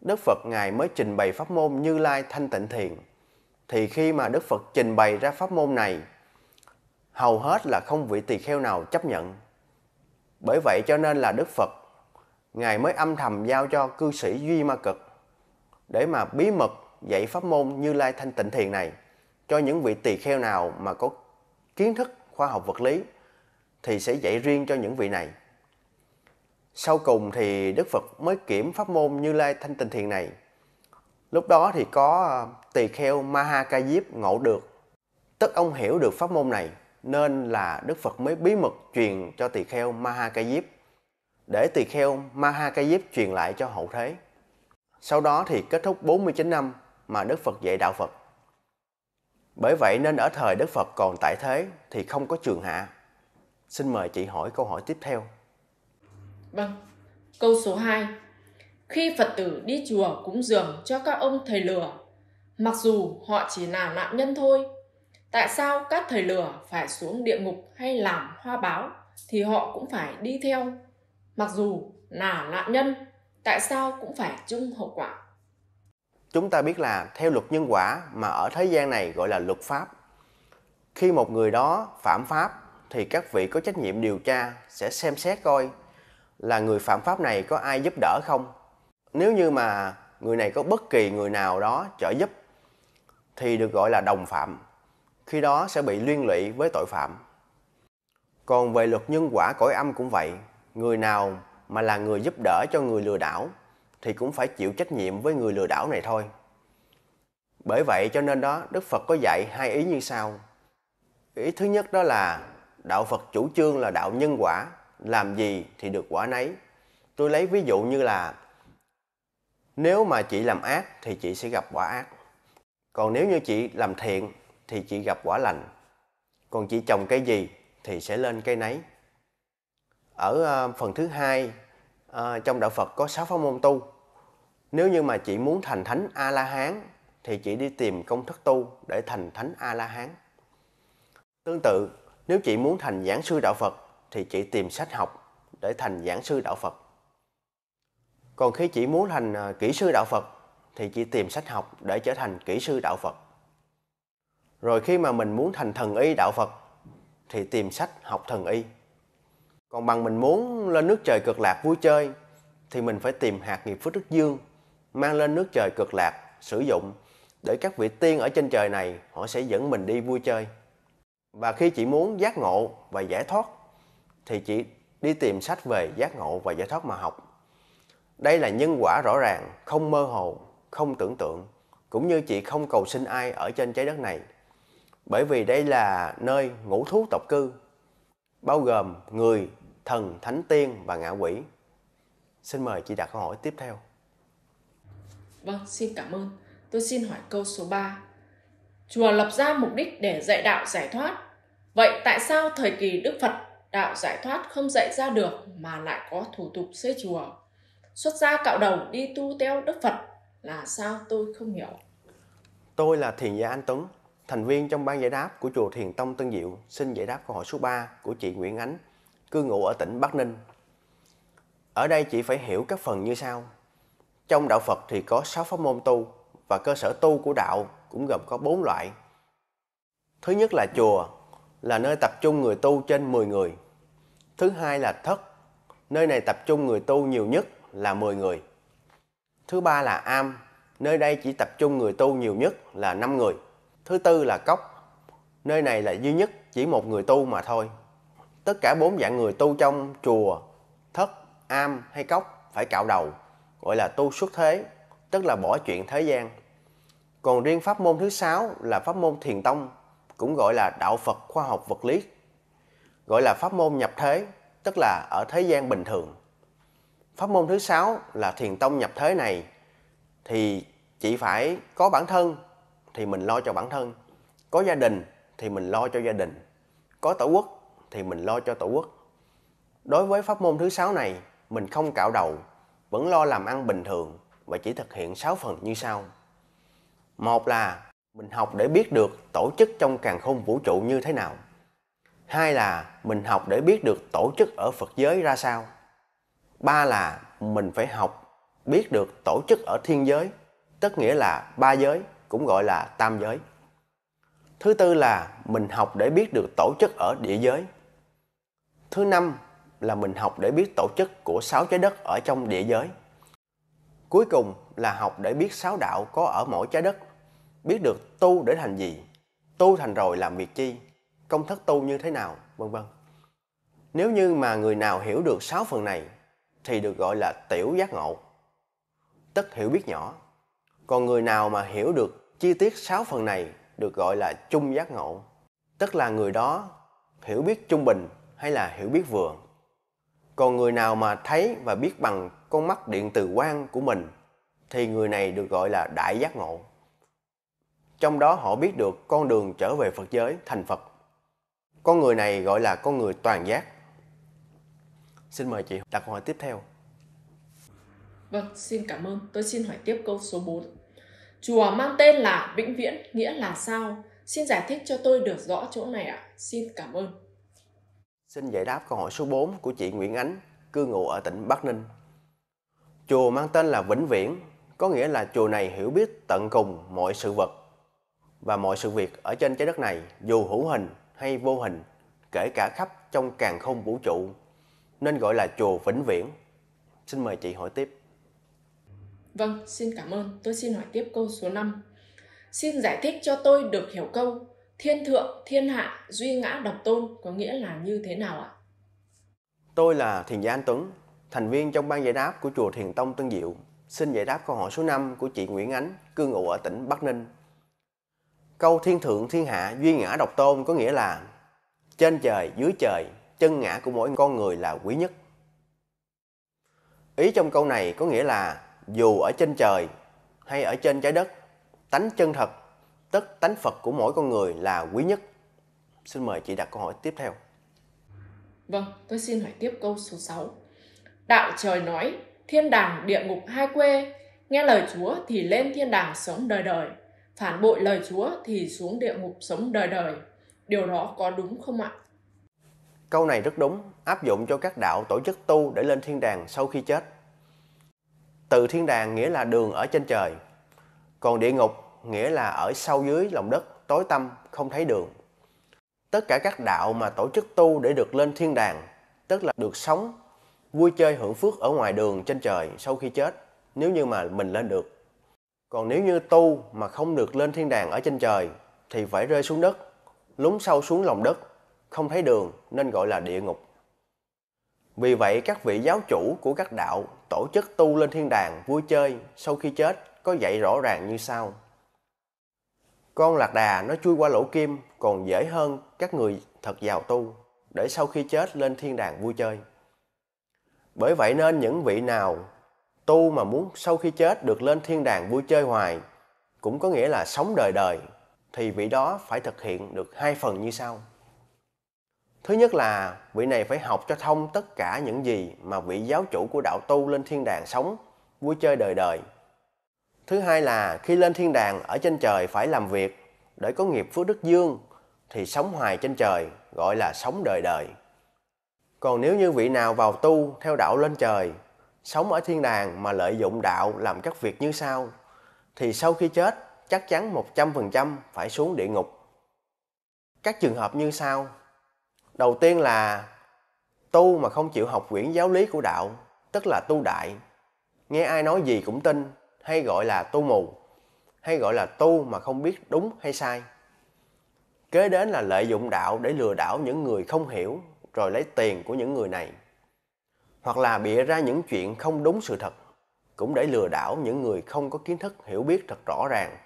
Đức Phật Ngài mới trình bày pháp môn Như Lai Thanh Tịnh Thiền. Thì khi mà Đức Phật trình bày ra pháp môn này hầu hết là không vị tỳ kheo nào chấp nhận. Bởi vậy cho nên là Đức Phật Ngài mới âm thầm giao cho cư sĩ Duy Ma Cực để mà bí mật dạy pháp môn Như Lai Thanh Tịnh Thiền này cho những vị tỳ kheo nào mà có kiến thức khoa học vật lý thì sẽ dạy riêng cho những vị này. Sau cùng thì Đức Phật mới kiểm pháp môn Như Lai Thanh Tịnh Thiền này. Lúc đó thì có ờ, tỳ kheo Maha Ca Diếp ngộ được, tức ông hiểu được pháp môn này nên là Đức Phật mới bí mật truyền cho tỳ kheo Maha để tỳ kheo Maha truyền lại cho hậu thế. Sau đó thì kết thúc 49 năm mà Đức Phật dạy đạo Phật. Bởi vậy nên ở thời Đức Phật còn tại thế thì không có trường hạ. Xin mời chị hỏi câu hỏi tiếp theo. Vâng, câu số 2. Khi Phật tử đi chùa cúng dường cho các ông thầy lừa, mặc dù họ chỉ là nạn nhân thôi, Tại sao các thầy lừa phải xuống địa ngục hay làm hoa báo thì họ cũng phải đi theo, mặc dù là nạn nhân, tại sao cũng phải chung hậu quả. Chúng ta biết là theo luật nhân quả mà ở thế gian này gọi là luật pháp. Khi một người đó phạm pháp thì các vị có trách nhiệm điều tra sẽ xem xét coi là người phạm pháp này có ai giúp đỡ không. Nếu như mà người này có bất kỳ người nào đó trợ giúp thì được gọi là đồng phạm khi đó sẽ bị liên lụy với tội phạm. Còn về luật nhân quả cõi âm cũng vậy, người nào mà là người giúp đỡ cho người lừa đảo thì cũng phải chịu trách nhiệm với người lừa đảo này thôi. Bởi vậy cho nên đó Đức Phật có dạy hai ý như sau. Ý thứ nhất đó là đạo Phật chủ trương là đạo nhân quả, làm gì thì được quả nấy. Tôi lấy ví dụ như là nếu mà chị làm ác thì chị sẽ gặp quả ác. Còn nếu như chị làm thiện thì chỉ gặp quả lành còn chỉ trồng cái gì thì sẽ lên cây nấy ở ờ, phần thứ hai ờ, trong đạo phật có sáu pháp môn tu nếu như mà chị muốn thành thánh a la hán thì chị đi tìm công thức tu để thành thánh a la hán tương tự nếu chị muốn thành giảng sư đạo phật thì chị tìm sách học để thành giảng sư đạo phật còn khi chị muốn thành ờ, kỹ sư đạo phật thì chị tìm sách học để trở thành kỹ sư đạo phật rồi khi mà mình muốn thành thần y đạo phật thì tìm sách học thần y còn bằng mình muốn lên nước trời cực lạc vui chơi thì mình phải tìm hạt nghiệp phước đức dương mang lên nước trời cực lạc sử dụng để các vị tiên ở trên trời này họ sẽ dẫn mình đi vui chơi và khi chị muốn giác ngộ và giải thoát thì chị đi tìm sách về giác ngộ và giải thoát mà học đây là nhân quả rõ ràng không mơ hồ không tưởng tượng cũng như chị không cầu xin ai ở trên trái đất này bởi vì đây là nơi ngũ thú tộc cư, bao gồm người, thần, thánh tiên và ngạ quỷ. Xin mời chị đặt câu hỏi tiếp theo. Vâng, xin cảm ơn. Tôi xin hỏi câu số 3. Chùa lập ra mục đích để dạy đạo giải thoát. Vậy tại sao thời kỳ Đức Phật đạo giải thoát không dạy ra được mà lại có thủ tục xây chùa? Xuất gia cạo đầu đi tu theo Đức Phật là sao tôi không hiểu. Tôi là Thiền gia Anh Tuấn, Thành viên trong ban giải đáp của chùa Thiền Tông Tân Diệu xin giải đáp câu hỏi số 3 của chị Nguyễn Ánh, cư ngụ ở tỉnh Bắc Ninh. Ở đây chị phải hiểu các phần như sau. Trong đạo Phật thì có 6 pháp môn tu và cơ sở tu của đạo cũng gồm có 4 loại. Thứ nhất là chùa, là nơi tập trung người tu trên 10 người. Thứ hai là thất, nơi này tập trung người tu nhiều nhất là 10 người. Thứ ba là am, nơi đây chỉ tập trung người tu nhiều nhất là 5 người thứ tư là cốc nơi này là duy nhất chỉ một người tu mà thôi tất cả bốn dạng người tu trong chùa thất am hay cốc phải cạo đầu gọi là tu xuất thế tức là bỏ chuyện thế gian còn riêng pháp môn thứ sáu là pháp môn thiền tông cũng gọi là đạo phật khoa học vật lý gọi là pháp môn nhập thế tức là ở thế gian bình thường pháp môn thứ sáu là thiền tông nhập thế này thì chỉ phải có bản thân thì mình lo cho bản thân có gia đình thì mình lo cho gia đình có tổ quốc thì mình lo cho tổ quốc đối với pháp môn thứ sáu này mình không cạo đầu vẫn lo làm ăn bình thường và chỉ thực hiện 6 phần như sau một là mình học để biết được tổ chức trong càng khôn vũ trụ như thế nào hai là mình học để biết được tổ chức ở phật giới ra sao ba là mình phải học biết được tổ chức ở thiên giới tức nghĩa là ba giới cũng gọi là tam giới. Thứ tư là mình học để biết được tổ chức ở địa giới. Thứ năm là mình học để biết tổ chức của sáu trái đất ở trong địa giới. Cuối cùng là học để biết sáu đạo có ở mỗi trái đất, biết được tu để thành gì, tu thành rồi làm việc chi, công thức tu như thế nào, vân vân. Nếu như mà người nào hiểu được sáu phần này thì được gọi là tiểu giác ngộ, tức hiểu biết nhỏ còn người nào mà hiểu được chi tiết 6 phần này được gọi là chung giác ngộ, tức là người đó hiểu biết trung bình hay là hiểu biết vừa. Còn người nào mà thấy và biết bằng con mắt điện từ quan của mình thì người này được gọi là đại giác ngộ. Trong đó họ biết được con đường trở về Phật giới thành Phật. Con người này gọi là con người toàn giác. Xin mời chị đặt câu hỏi tiếp theo. Vâng, xin cảm ơn. Tôi xin hỏi tiếp câu số 4. Chùa mang tên là Vĩnh Viễn, nghĩa là sao? Xin giải thích cho tôi được rõ chỗ này ạ. À. Xin cảm ơn. Xin giải đáp câu hỏi số 4 của chị Nguyễn Ánh, cư ngụ ở tỉnh Bắc Ninh. Chùa mang tên là Vĩnh Viễn, có nghĩa là chùa này hiểu biết tận cùng mọi sự vật và mọi sự việc ở trên trái đất này dù hữu hình hay vô hình, kể cả khắp trong càng không vũ trụ, nên gọi là chùa Vĩnh Viễn. Xin mời chị hỏi tiếp. Vâng, xin cảm ơn. Tôi xin hỏi tiếp câu số 5. Xin giải thích cho tôi được hiểu câu thiên thượng, thiên hạ, duy ngã độc tôn có nghĩa là như thế nào ạ? Tôi là Thiền gia Anh Tuấn, thành viên trong ban giải đáp của chùa Thiền Tông Tân Diệu. Xin giải đáp câu hỏi số 5 của chị Nguyễn Ánh, cư ngụ ở tỉnh Bắc Ninh. Câu thiên thượng thiên hạ duy ngã độc tôn có nghĩa là trên trời dưới trời chân ngã của mỗi con người là quý nhất ý trong câu này có nghĩa là dù ở trên trời hay ở trên trái đất, tánh chân thật, tức tánh Phật của mỗi con người là quý nhất. Xin mời chị đặt câu hỏi tiếp theo. Vâng, tôi xin hỏi tiếp câu số 6. Đạo trời nói, thiên đàng địa ngục hai quê, nghe lời Chúa thì lên thiên đàng sống đời đời, phản bội lời Chúa thì xuống địa ngục sống đời đời. Điều đó có đúng không ạ? Câu này rất đúng, áp dụng cho các đạo tổ chức tu để lên thiên đàng sau khi chết từ thiên đàng nghĩa là đường ở trên trời còn địa ngục nghĩa là ở sâu dưới lòng đất tối tăm không thấy đường tất cả các đạo mà tổ chức tu để được lên thiên đàng tức là được sống vui chơi hưởng phước ở ngoài đường trên trời sau khi chết nếu như mà mình lên được còn nếu như tu mà không được lên thiên đàng ở trên trời thì phải rơi xuống đất lún sâu xuống lòng đất không thấy đường nên gọi là địa ngục vì vậy các vị giáo chủ của các đạo tổ chức tu lên thiên đàng vui chơi sau khi chết có dạy rõ ràng như sau. Con lạc đà nó chui qua lỗ kim còn dễ hơn các người thật giàu tu để sau khi chết lên thiên đàng vui chơi. Bởi vậy nên những vị nào tu mà muốn sau khi chết được lên thiên đàng vui chơi hoài cũng có nghĩa là sống đời đời thì vị đó phải thực hiện được hai phần như sau. Thứ nhất là vị này phải học cho thông tất cả những gì mà vị giáo chủ của đạo tu lên thiên đàng sống, vui chơi đời đời. Thứ hai là khi lên thiên đàng ở trên trời phải làm việc để có nghiệp phước đức dương thì sống hoài trên trời gọi là sống đời đời. Còn nếu như vị nào vào tu theo đạo lên trời, sống ở thiên đàng mà lợi dụng đạo làm các việc như sau, thì sau khi chết chắc chắn 100% phải xuống địa ngục. Các trường hợp như sau đầu tiên là tu mà không chịu học quyển giáo lý của đạo tức là tu đại nghe ai nói gì cũng tin hay gọi là tu mù hay gọi là tu mà không biết đúng hay sai kế đến là lợi dụng đạo để lừa đảo những người không hiểu rồi lấy tiền của những người này hoặc là bịa ra những chuyện không đúng sự thật cũng để lừa đảo những người không có kiến thức hiểu biết thật rõ ràng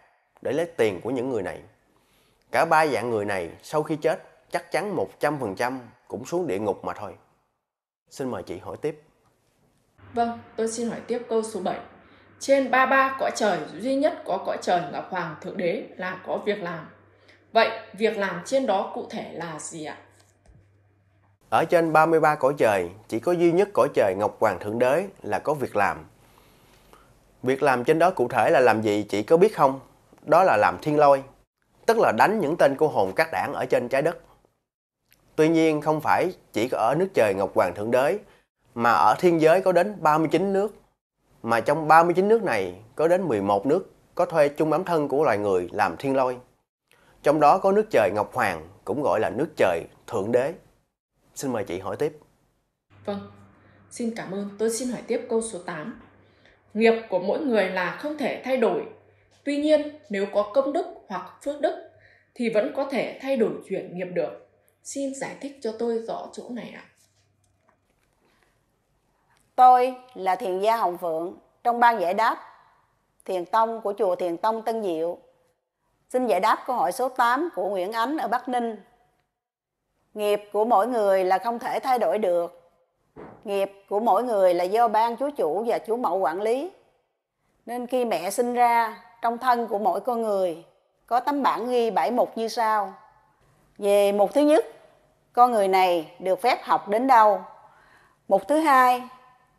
để lấy tiền của những người này cả ba dạng người này sau khi chết chắc chắn 100% cũng xuống địa ngục mà thôi. Xin mời chị hỏi tiếp. Vâng, tôi xin hỏi tiếp câu số 7. Trên ba ba cõi trời duy nhất có cõi trời Ngọc Hoàng Thượng Đế là có việc làm. Vậy việc làm trên đó cụ thể là gì ạ? Ở trên 33 cõi trời, chỉ có duy nhất cõi trời Ngọc Hoàng Thượng Đế là có việc làm. Việc làm trên đó cụ thể là làm gì chị có biết không? Đó là làm thiên lôi, tức là đánh những tên cô hồn các đảng ở trên trái đất. Tuy nhiên không phải chỉ có ở nước trời Ngọc Hoàng Thượng Đế mà ở thiên giới có đến 39 nước. Mà trong 39 nước này có đến 11 nước có thuê chung bám thân của loài người làm thiên lôi. Trong đó có nước trời Ngọc Hoàng cũng gọi là nước trời Thượng Đế. Xin mời chị hỏi tiếp. Vâng, xin cảm ơn. Tôi xin hỏi tiếp câu số 8. Nghiệp của mỗi người là không thể thay đổi. Tuy nhiên, nếu có công đức hoặc phước đức thì vẫn có thể thay đổi chuyển nghiệp được. Xin giải thích cho tôi rõ chỗ này ạ. À. Tôi là Thiền gia Hồng Phượng trong ban giải đáp Thiền Tông của chùa Thiền Tông Tân Diệu. Xin giải đáp câu hỏi số 8 của Nguyễn Ánh ở Bắc Ninh. Nghiệp của mỗi người là không thể thay đổi được. Nghiệp của mỗi người là do ban chúa chủ và chúa mẫu quản lý. Nên khi mẹ sinh ra, trong thân của mỗi con người có tấm bản ghi bảy mục như sau về mục thứ nhất con người này được phép học đến đâu mục thứ hai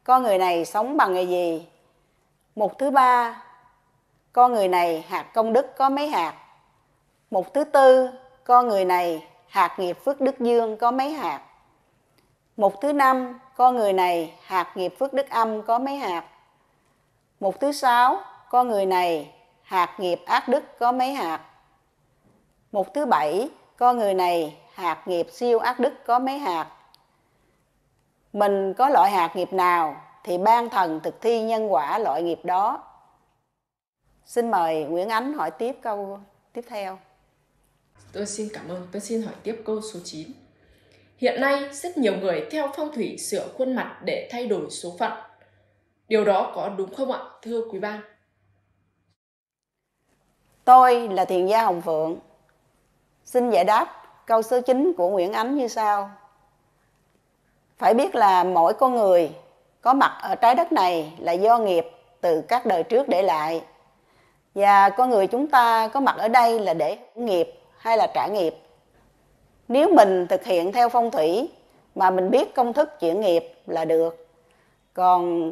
con người này sống bằng nghề gì mục thứ ba con người này hạt công đức có mấy hạt mục thứ tư con người này hạt nghiệp phước đức dương có mấy hạt mục thứ năm con người này hạt nghiệp phước đức âm có mấy hạt mục thứ sáu con người này hạt nghiệp ác đức có mấy hạt mục thứ bảy con người này hạt nghiệp siêu ác đức có mấy hạt mình có loại hạt nghiệp nào thì ban thần thực thi nhân quả loại nghiệp đó xin mời nguyễn ánh hỏi tiếp câu tiếp theo tôi xin cảm ơn tôi xin hỏi tiếp câu số 9 hiện nay rất nhiều người theo phong thủy sửa khuôn mặt để thay đổi số phận điều đó có đúng không ạ thưa quý ban tôi là thiền gia hồng phượng Xin giải đáp câu số 9 của Nguyễn Ánh như sau. Phải biết là mỗi con người có mặt ở trái đất này là do nghiệp từ các đời trước để lại. Và con người chúng ta có mặt ở đây là để nghiệp hay là trả nghiệp. Nếu mình thực hiện theo phong thủy mà mình biết công thức chuyển nghiệp là được. Còn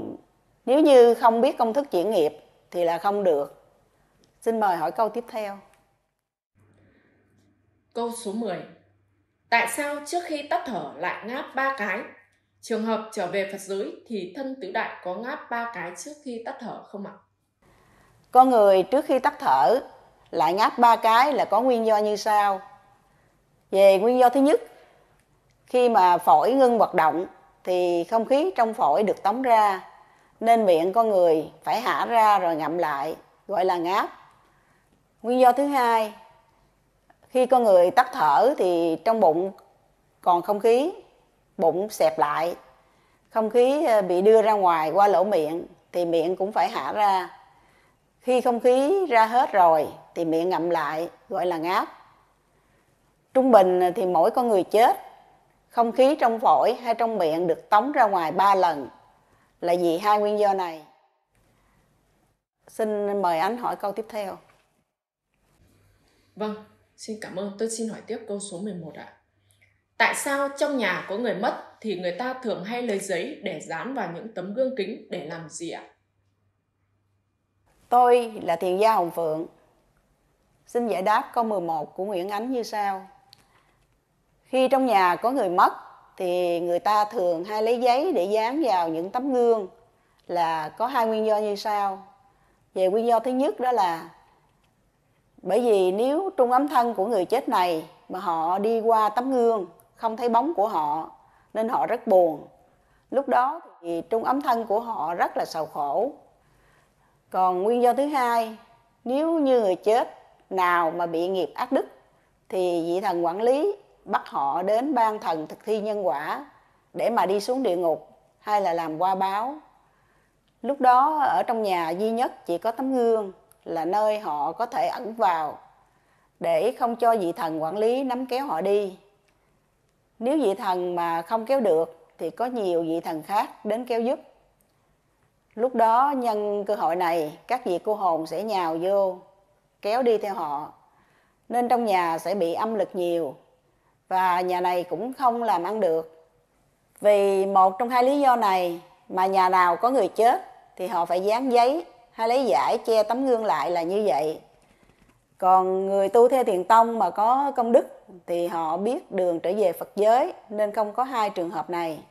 nếu như không biết công thức chuyển nghiệp thì là không được. Xin mời hỏi câu tiếp theo. Câu số 10. Tại sao trước khi tắt thở lại ngáp ba cái? Trường hợp trở về Phật giới thì thân tứ đại có ngáp ba cái trước khi tắt thở không ạ? Con người trước khi tắt thở lại ngáp ba cái là có nguyên do như sau. Về nguyên do thứ nhất, khi mà phổi ngưng hoạt động thì không khí trong phổi được tống ra nên miệng con người phải hả ra rồi ngậm lại gọi là ngáp. Nguyên do thứ hai, khi con người tắt thở thì trong bụng còn không khí bụng xẹp lại không khí ờ, bị đưa ra ngoài qua lỗ miệng thì miệng cũng phải hạ ra khi không khí ra hết rồi thì miệng ngậm lại gọi là ngáp trung bình ờ, thì mỗi con người chết không khí trong phổi hay trong miệng được tống ra ngoài ba lần là vì hai nguyên do này xin mời anh hỏi câu tiếp theo vâng Xin cảm ơn, tôi xin hỏi tiếp câu số 11 ạ. Tại sao trong nhà có người mất thì người ta thường hay lấy giấy để dán vào những tấm gương kính để làm gì ạ? Tôi là thiền gia Hồng Phượng. Xin giải đáp câu 11 của Nguyễn Ánh như sau. Khi trong nhà có người mất thì người ta thường hay lấy giấy để dán vào những tấm gương là có hai nguyên do như sau. Về nguyên do thứ nhất đó là bởi vì nếu trung ấm thân của người chết này mà họ đi qua tấm gương không thấy bóng của họ nên họ rất buồn lúc đó thì trung ấm thân của họ rất là sầu khổ còn nguyên do thứ hai nếu như người chết nào mà bị nghiệp ác đức thì vị thần quản lý bắt họ đến ban thần thực thi nhân quả để mà đi xuống địa ngục hay là làm qua báo lúc đó ở trong nhà duy nhất chỉ có tấm gương là nơi họ có thể ẩn vào để không cho vị thần quản lý nắm kéo họ đi. Nếu vị thần mà không kéo được thì có nhiều vị thần khác đến kéo giúp. Lúc đó nhân cơ hội này các vị cô hồn sẽ nhào vô, kéo đi theo họ. Nên trong nhà sẽ bị âm lực nhiều và nhà này cũng không làm ăn được. Vì một trong hai lý do này mà nhà nào có người chết thì họ phải dán giấy hay lấy giải che tấm gương lại là như vậy còn người tu theo thiền tông mà có công đức thì họ biết đường trở về phật giới nên không có hai trường hợp này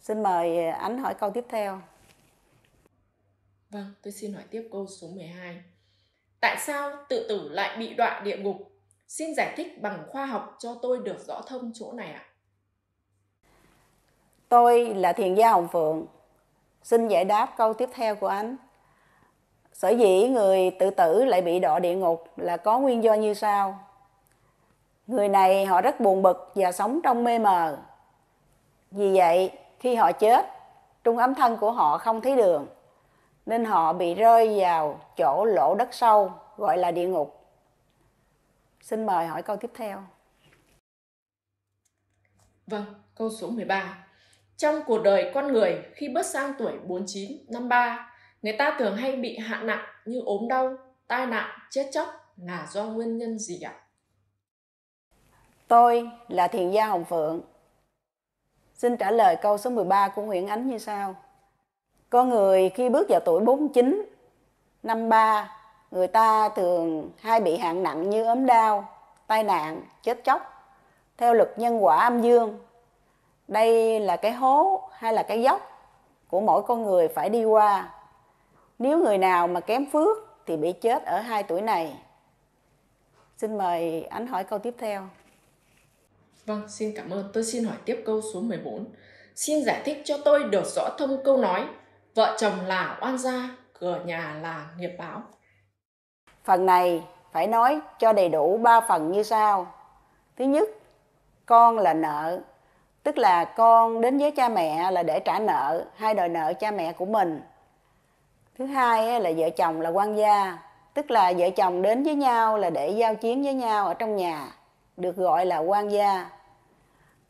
xin mời ánh hỏi câu tiếp theo vâng tôi xin hỏi tiếp câu số 12 tại sao tự tử lại bị đọa địa ngục xin giải thích bằng khoa học cho tôi được rõ thông chỗ này ạ tôi là thiền gia hồng phượng xin giải đáp câu tiếp theo của anh sở dĩ người tự tử lại bị đọa địa ngục là có nguyên do như sau người này họ rất buồn bực và sống trong mê mờ vì vậy khi họ chết trung ấm thân của họ không thấy đường nên họ bị rơi vào chỗ lỗ đất sâu gọi là địa ngục xin mời hỏi câu tiếp theo vâng câu số 13 trong cuộc đời con người khi bước sang tuổi 49 53 người ta thường hay bị hạ nặng như ốm đau tai nạn chết chóc là do nguyên nhân gì ạ tôi là thiền gia hồng phượng xin trả lời câu số 13 của Nguyễn Ánh như sau con người khi bước vào tuổi 49 năm 3 người ta thường hay bị hạn nặng như ốm đau tai nạn chết chóc theo luật nhân quả âm dương đây là cái hố hay là cái dốc của mỗi con người phải đi qua nếu người nào mà kém phước thì bị chết ở hai tuổi này. Xin mời anh hỏi câu tiếp theo. Vâng, xin cảm ơn. Tôi xin hỏi tiếp câu số 14. Xin giải thích cho tôi được rõ thông câu nói vợ chồng là oan gia, cửa nhà là nghiệp báo. Phần này phải nói cho đầy đủ ba phần như sau. Thứ nhất, con là nợ, tức là con đến với cha mẹ là để trả nợ hay đòi nợ cha mẹ của mình thứ hai là vợ chồng là quan gia tức là vợ chồng đến với nhau là để giao chiến với nhau ở trong nhà được gọi là quan gia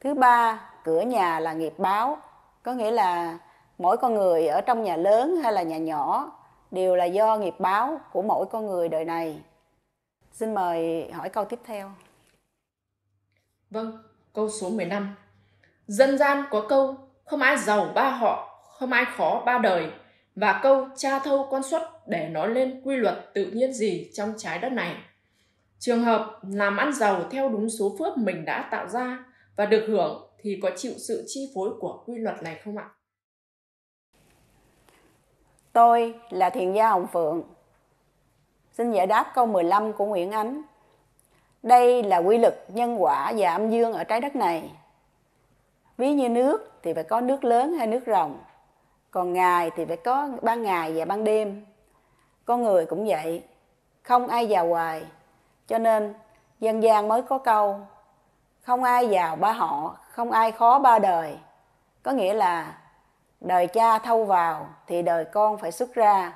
thứ ba cửa nhà là nghiệp báo có nghĩa là mỗi con người ở trong nhà lớn hay là nhà nhỏ đều là do nghiệp báo của mỗi con người đời này xin mời hỏi câu tiếp theo vâng câu số 15 dân gian có câu không ai giàu ba họ không ai khó ba đời và câu tra thâu con suất để nói lên quy luật tự nhiên gì trong trái đất này. Trường hợp làm ăn giàu theo đúng số phước mình đã tạo ra và được hưởng thì có chịu sự chi phối của quy luật này không ạ? Tôi là thiền gia Hồng Phượng. Xin giải đáp câu 15 của Nguyễn Ánh. Đây là quy luật nhân quả và âm dương ở trái đất này. Ví như nước thì phải có nước lớn hay nước rồng còn ngày thì phải có ban ngày và ban đêm con người cũng vậy không ai giàu hoài cho nên dân gian mới có câu không ai giàu ba họ không ai khó ba đời có nghĩa là đời cha thâu vào thì đời con phải xuất ra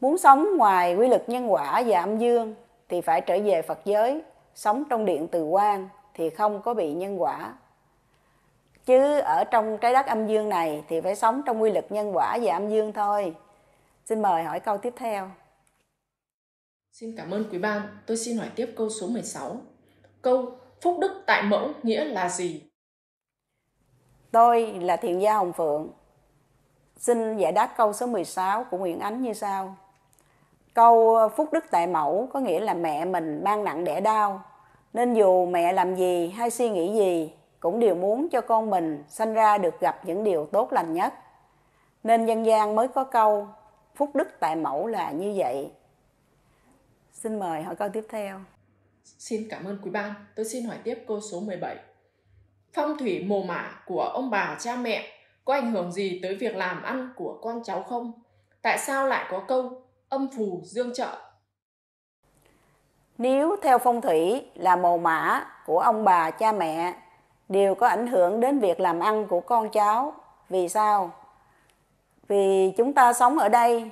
muốn sống ngoài quy luật nhân quả và âm dương thì phải trở về phật giới sống trong điện từ quan thì không có bị nhân quả chứ ở trong trái đất âm dương này thì phải sống trong quy luật nhân quả và âm dương thôi xin mời hỏi câu tiếp theo Xin cảm ơn quý ban, tôi xin hỏi tiếp câu số 16. Câu Phúc Đức tại mẫu nghĩa là gì? Tôi là thiền Gia Hồng Phượng. Xin giải đáp câu số 16 của Nguyễn Ánh như sau. Câu Phúc Đức tại mẫu có nghĩa là mẹ mình mang nặng đẻ đau. Nên dù mẹ làm gì hay suy nghĩ gì cũng đều muốn cho con mình sanh ra được gặp những điều tốt lành nhất. Nên dân gian mới có câu phúc đức tại mẫu là như vậy. Xin mời hỏi câu tiếp theo. Xin cảm ơn quý ban. Tôi xin hỏi tiếp câu số 17. Phong thủy mồ mả của ông bà cha mẹ có ảnh hưởng gì tới việc làm ăn của con cháu không? Tại sao lại có câu âm phù dương trợ? Nếu theo phong thủy là mồ mã của ông bà cha mẹ đều có ảnh hưởng đến việc làm ăn của con cháu vì sao vì chúng ta sống ở đây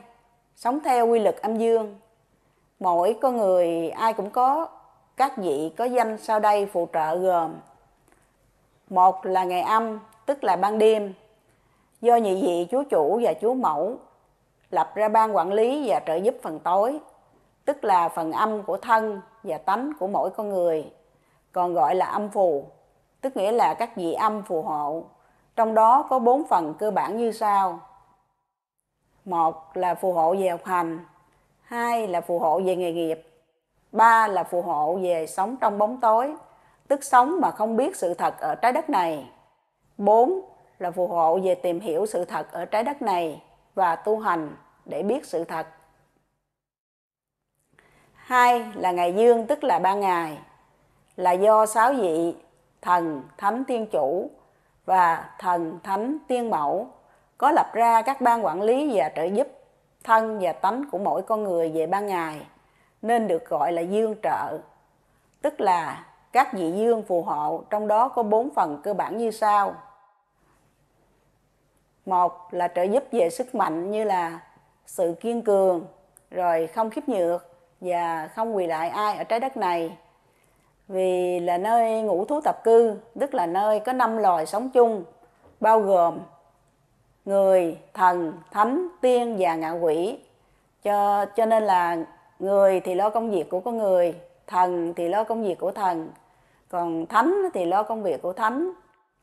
sống theo quy luật âm dương mỗi con người ai cũng có các vị có danh sau đây phụ trợ gồm một là ngày âm tức là ban đêm do nhị vị chúa chủ và chúa mẫu lập ra ban quản lý và trợ giúp phần tối tức là phần âm của thân và tánh của mỗi con người còn gọi là âm phù tức nghĩa là các vị âm phù hộ. Trong đó có bốn phần cơ bản như sau. Một là phù hộ về học hành, hai là phù hộ về nghề nghiệp, ba là phù hộ về sống trong bóng tối, tức sống mà không biết sự thật ở trái đất này. bốn là phù hộ về tìm hiểu sự thật ở trái đất này và tu hành để biết sự thật. Hai là ngày dương tức là ba ngày, là do sáu vị thần thánh thiên chủ và thần thánh tiên mẫu có lập ra các ban quản lý và trợ giúp thân và tánh của mỗi con người về ban ngày nên được gọi là dương trợ tức là các vị dương phù hộ trong đó có bốn phần cơ bản như sau một là trợ giúp về sức mạnh như là sự kiên cường rồi không khiếp nhược và không quỳ lại ai ở trái đất này vì là nơi ngũ thú tập cư, tức là nơi có năm loài sống chung, bao gồm người, thần, thánh, tiên và ngạ quỷ. Cho cho nên là người thì lo công việc của con người, thần thì lo công việc của thần, còn thánh thì lo công việc của thánh,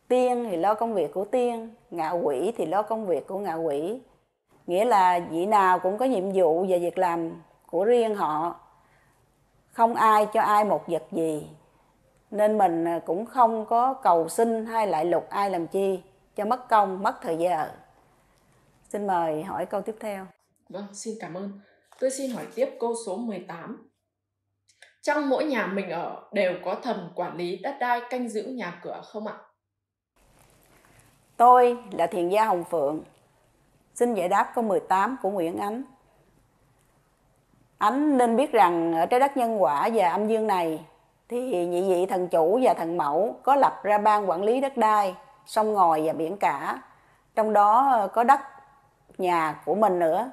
tiên thì lo công việc của tiên, ngạ quỷ thì lo công việc của ngạ quỷ. Nghĩa là vị nào cũng có nhiệm vụ và việc làm của riêng họ không ai cho ai một vật gì nên mình à, cũng không có cầu xin hay lại lục ai làm chi cho mất công mất thời giờ xin mời hỏi câu tiếp theo vâng xin cảm ơn tôi xin hỏi tiếp câu số 18 trong mỗi nhà mình ở đều có thần quản lý đất đai canh giữ nhà cửa không ạ tôi là thiền gia hồng phượng xin giải đáp câu 18 của Nguyễn Ánh Ánh nên biết rằng ở trái đất nhân quả và âm dương này thì nhị vị thần chủ và thần mẫu có lập ra ban quản lý đất đai, sông ngòi và biển cả. Trong đó ờ, có đất nhà của mình nữa.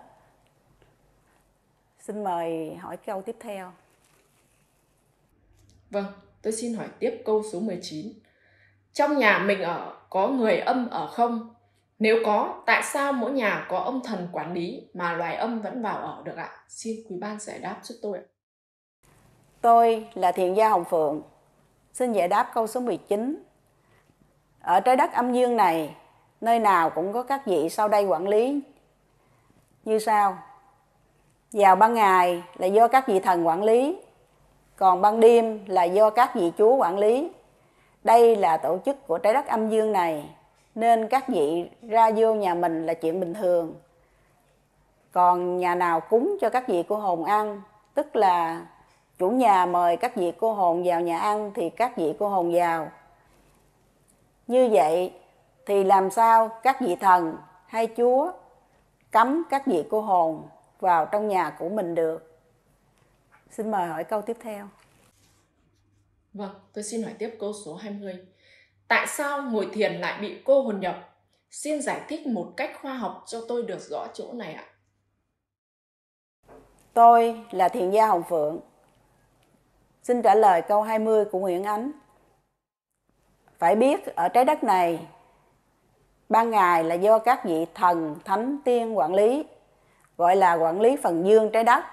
Xin mời hỏi câu tiếp theo. Vâng, tôi xin hỏi tiếp câu số 19. Trong nhà mình ở có người âm ở không? Nếu có, tại sao mỗi nhà có âm thần quản lý mà loài âm vẫn vào ở được ạ? Xin quý ban giải đáp giúp tôi ạ. Tôi là Thiện Gia Hồng Phượng. Xin giải đáp câu số 19. Ở trái đất âm dương này, nơi nào cũng có các vị sau đây quản lý như sau. Vào ban ngày là do các vị thần quản lý, còn ban đêm là do các vị chúa quản lý. Đây là tổ chức của trái đất âm dương này nên các vị ra vô nhà mình là chuyện bình thường còn nhà nào cúng cho các vị cô hồn ăn tức là chủ nhà mời các vị cô hồn vào nhà ăn thì các vị cô hồn vào như vậy thì làm sao các vị thần hay chúa cấm các vị cô hồn vào trong nhà của mình được xin mời hỏi câu tiếp theo vâng tôi xin hỏi tiếp câu số 20 Tại sao ngồi thiền lại bị cô hồn nhập? Xin giải thích một cách khoa học cho tôi được rõ chỗ này ạ. Tôi là thiền gia Hồng Phượng. Xin trả lời câu 20 của Nguyễn Ánh. Phải biết ở trái đất này, ban ngày là do các vị thần, thánh, tiên quản lý, gọi là quản lý phần dương trái đất,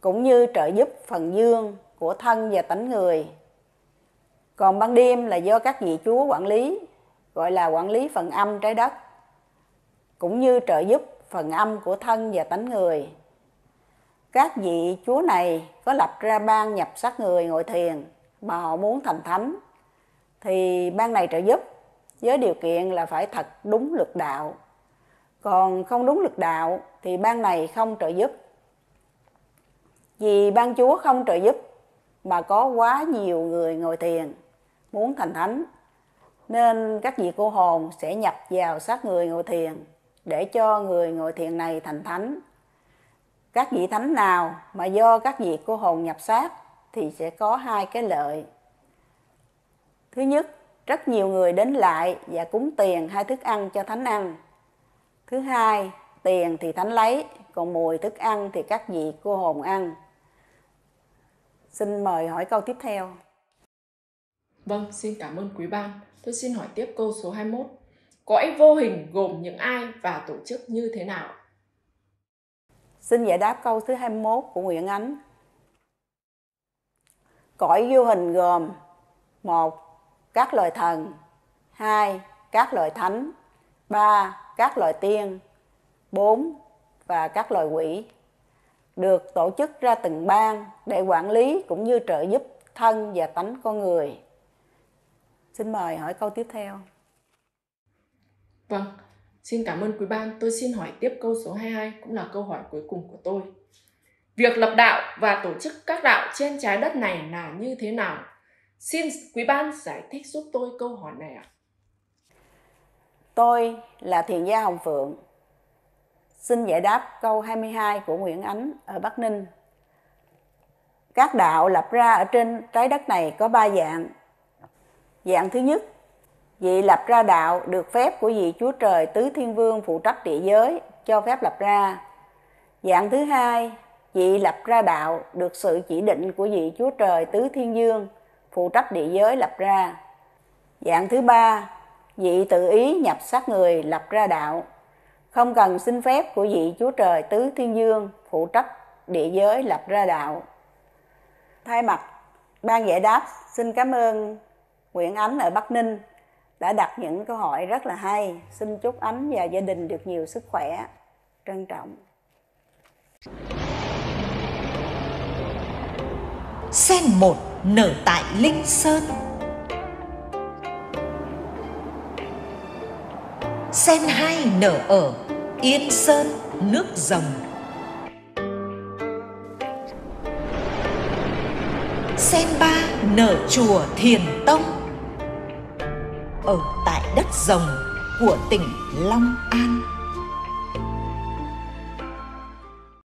cũng như trợ giúp phần dương của thân và tánh người còn ban đêm là do các vị chúa quản lý gọi là quản lý phần âm trái đất cũng như trợ giúp phần âm của thân và tánh người các vị chúa này có lập ra ban nhập sắc người ngồi thiền mà họ muốn thành thánh thì ban này trợ giúp với điều kiện là phải thật đúng luật đạo còn không đúng luật đạo thì ban này không trợ giúp vì ban chúa không trợ giúp mà có quá nhiều người ngồi thiền muốn thành thánh nên các vị cô hồn sẽ nhập vào sát người ngồi thiền để cho người ngồi thiền này thành thánh các vị thánh nào mà do các vị cô hồn nhập sát thì sẽ có hai cái lợi thứ nhất rất nhiều người đến lại và cúng tiền hai thức ăn cho thánh ăn thứ hai tiền thì thánh lấy còn mùi thức ăn thì các vị cô hồn ăn xin mời hỏi câu tiếp theo Vâng, xin cảm ơn quý ban. Tôi xin hỏi tiếp câu số 21. Cõi vô hình gồm những ai và tổ chức như thế nào? Xin giải đáp câu thứ 21 của Nguyễn Ánh. Cõi vô hình gồm một Các loài thần 2. Các loài thánh 3. Các loài tiên 4. Và các loài quỷ được tổ chức ra từng bang để quản lý cũng như trợ giúp thân và tánh con người Xin mời hỏi câu tiếp theo. Vâng, xin cảm ơn quý ban. Tôi xin hỏi tiếp câu số 22 cũng là câu hỏi cuối cùng của tôi. Việc lập đạo và tổ chức các đạo trên trái đất này là như thế nào? Xin quý ban giải thích giúp tôi câu hỏi này ạ. Tôi là Thiền gia Hồng Phượng. Xin giải đáp câu 22 của Nguyễn Ánh ở Bắc Ninh. Các đạo lập ra ở trên trái đất này có ba dạng Dạng thứ nhất, vị lập ra đạo được phép của vị Chúa Trời Tứ Thiên Vương phụ trách địa giới, cho phép lập ra. Dạng thứ hai, vị lập ra đạo được sự chỉ định của vị Chúa Trời Tứ Thiên Dương, phụ trách địa giới lập ra. Dạng thứ ba, vị tự ý nhập sát người lập ra đạo, không cần xin phép của vị Chúa Trời Tứ Thiên Dương, phụ trách địa giới lập ra đạo. Thay mặt ban giải đáp xin cảm ơn Nguyễn Ánh ở Bắc Ninh đã đặt những câu hỏi rất là hay. Xin chúc Ánh và gia đình được nhiều sức khỏe. Trân trọng. Sen một nở tại Linh Sơn Sen hai nở ở Yên Sơn, nước rồng Sen ba nở chùa Thiền Tông ở tại đất rồng của tỉnh Long An.